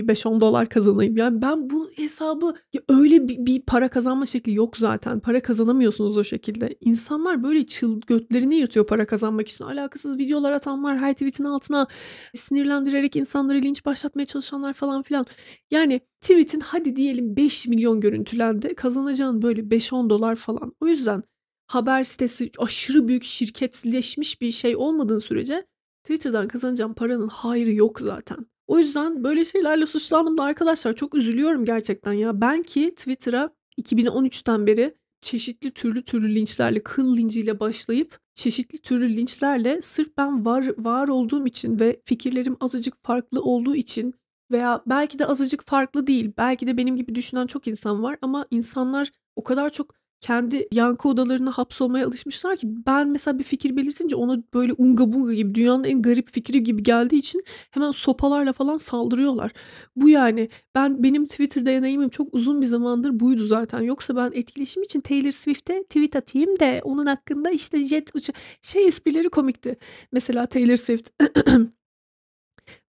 5-10 (laughs) dolar kazanayım. Yani ben bu hesabı öyle bir, bir para kazanma şekli yok zaten. Para kazanamıyorsunuz o şekilde. İnsanlar böyle çıl götlerini yırtıyor para kazanmak için. Alakasız videolar atanlar, her tweetin altına sinirlendirerek insanları linç başlatmaya çalışanlar falan filan. Yani tweetin hadi diyelim 5 milyon görüntülendi. Kazanacağın böyle 5-10 dolar falan. O yüzden haber sitesi aşırı büyük şirketleşmiş bir şey olmadığı sürece Twitter'dan kazanacağım paranın hayrı yok zaten. O yüzden böyle şeylerle suçlandım da arkadaşlar çok üzülüyorum gerçekten ya. Ben ki Twitter'a 2013'ten beri çeşitli türlü türlü linçlerle, kıl linciyle başlayıp çeşitli türlü linçlerle sırf ben var var olduğum için ve fikirlerim azıcık farklı olduğu için veya belki de azıcık farklı değil. Belki de benim gibi düşünen çok insan var ama insanlar o kadar çok kendi yankı odalarına hapsolmaya alışmışlar ki ben mesela bir fikir belirtince ona böyle unga bunga gibi dünyanın en garip fikri gibi geldiği için hemen sopalarla falan saldırıyorlar. Bu yani ben benim Twitter deneyimim çok uzun bir zamandır buydu zaten. Yoksa ben etkileşim için Taylor Swift'e tweet atayım da onun hakkında işte jet uçu şey esprileri komikti. Mesela Taylor Swift (clears throat)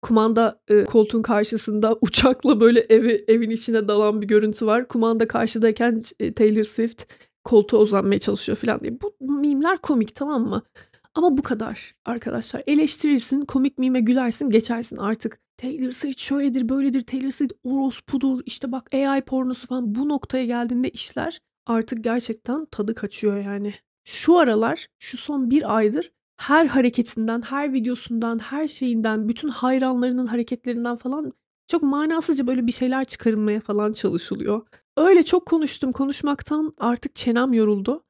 kumanda e, koltuğun karşısında (laughs) uçakla böyle evi evin içine dalan bir görüntü var. Kumanda karşıdayken e, Taylor Swift koltuğa uzanmaya çalışıyor falan diye. Bu mimler komik tamam mı? Ama bu kadar arkadaşlar. Eleştirirsin, komik mime gülersin, geçersin artık. Taylor Swift şöyledir, böyledir, Taylor Swift orospudur, İşte bak AI pornosu falan bu noktaya geldiğinde işler artık gerçekten tadı kaçıyor yani. Şu aralar, şu son bir aydır her hareketinden, her videosundan, her şeyinden, bütün hayranlarının hareketlerinden falan çok manasızca böyle bir şeyler çıkarılmaya falan çalışılıyor. Öyle çok konuştum. Konuşmaktan artık çenem yoruldu.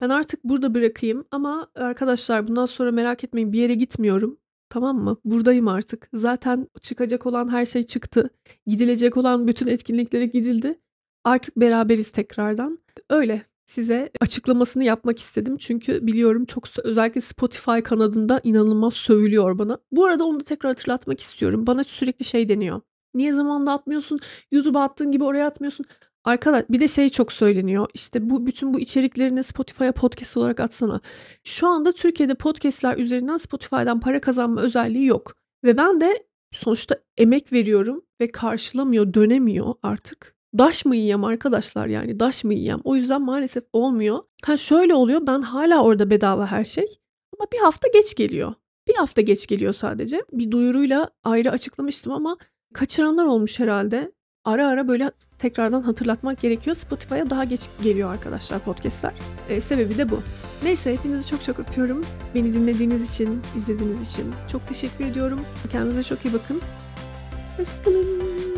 Ben artık burada bırakayım ama arkadaşlar bundan sonra merak etmeyin bir yere gitmiyorum. Tamam mı? Buradayım artık. Zaten çıkacak olan her şey çıktı. Gidilecek olan bütün etkinliklere gidildi. Artık beraberiz tekrardan. Öyle size açıklamasını yapmak istedim. Çünkü biliyorum çok özellikle Spotify kanadında inanılmaz sövülüyor bana. Bu arada onu da tekrar hatırlatmak istiyorum. Bana sürekli şey deniyor. Niye zamanda atmıyorsun? YouTube'a attığın gibi oraya atmıyorsun. Arkadaş bir de şey çok söyleniyor. İşte bu bütün bu içeriklerini Spotify'a podcast olarak atsana. Şu anda Türkiye'de podcast'ler üzerinden Spotify'dan para kazanma özelliği yok. Ve ben de sonuçta emek veriyorum ve karşılamıyor, dönemiyor artık. Daş mı yiyem arkadaşlar yani daş mı yiyem? O yüzden maalesef olmuyor. Ha şöyle oluyor ben hala orada bedava her şey ama bir hafta geç geliyor. Bir hafta geç geliyor sadece. Bir duyuruyla ayrı açıklamıştım ama kaçıranlar olmuş herhalde. Ara ara böyle tekrardan hatırlatmak gerekiyor. Spotify'a daha geç geliyor arkadaşlar podcastler. E, sebebi de bu. Neyse hepinizi çok çok öpüyorum. Beni dinlediğiniz için, izlediğiniz için çok teşekkür ediyorum. Kendinize çok iyi bakın. Hoşçakalın.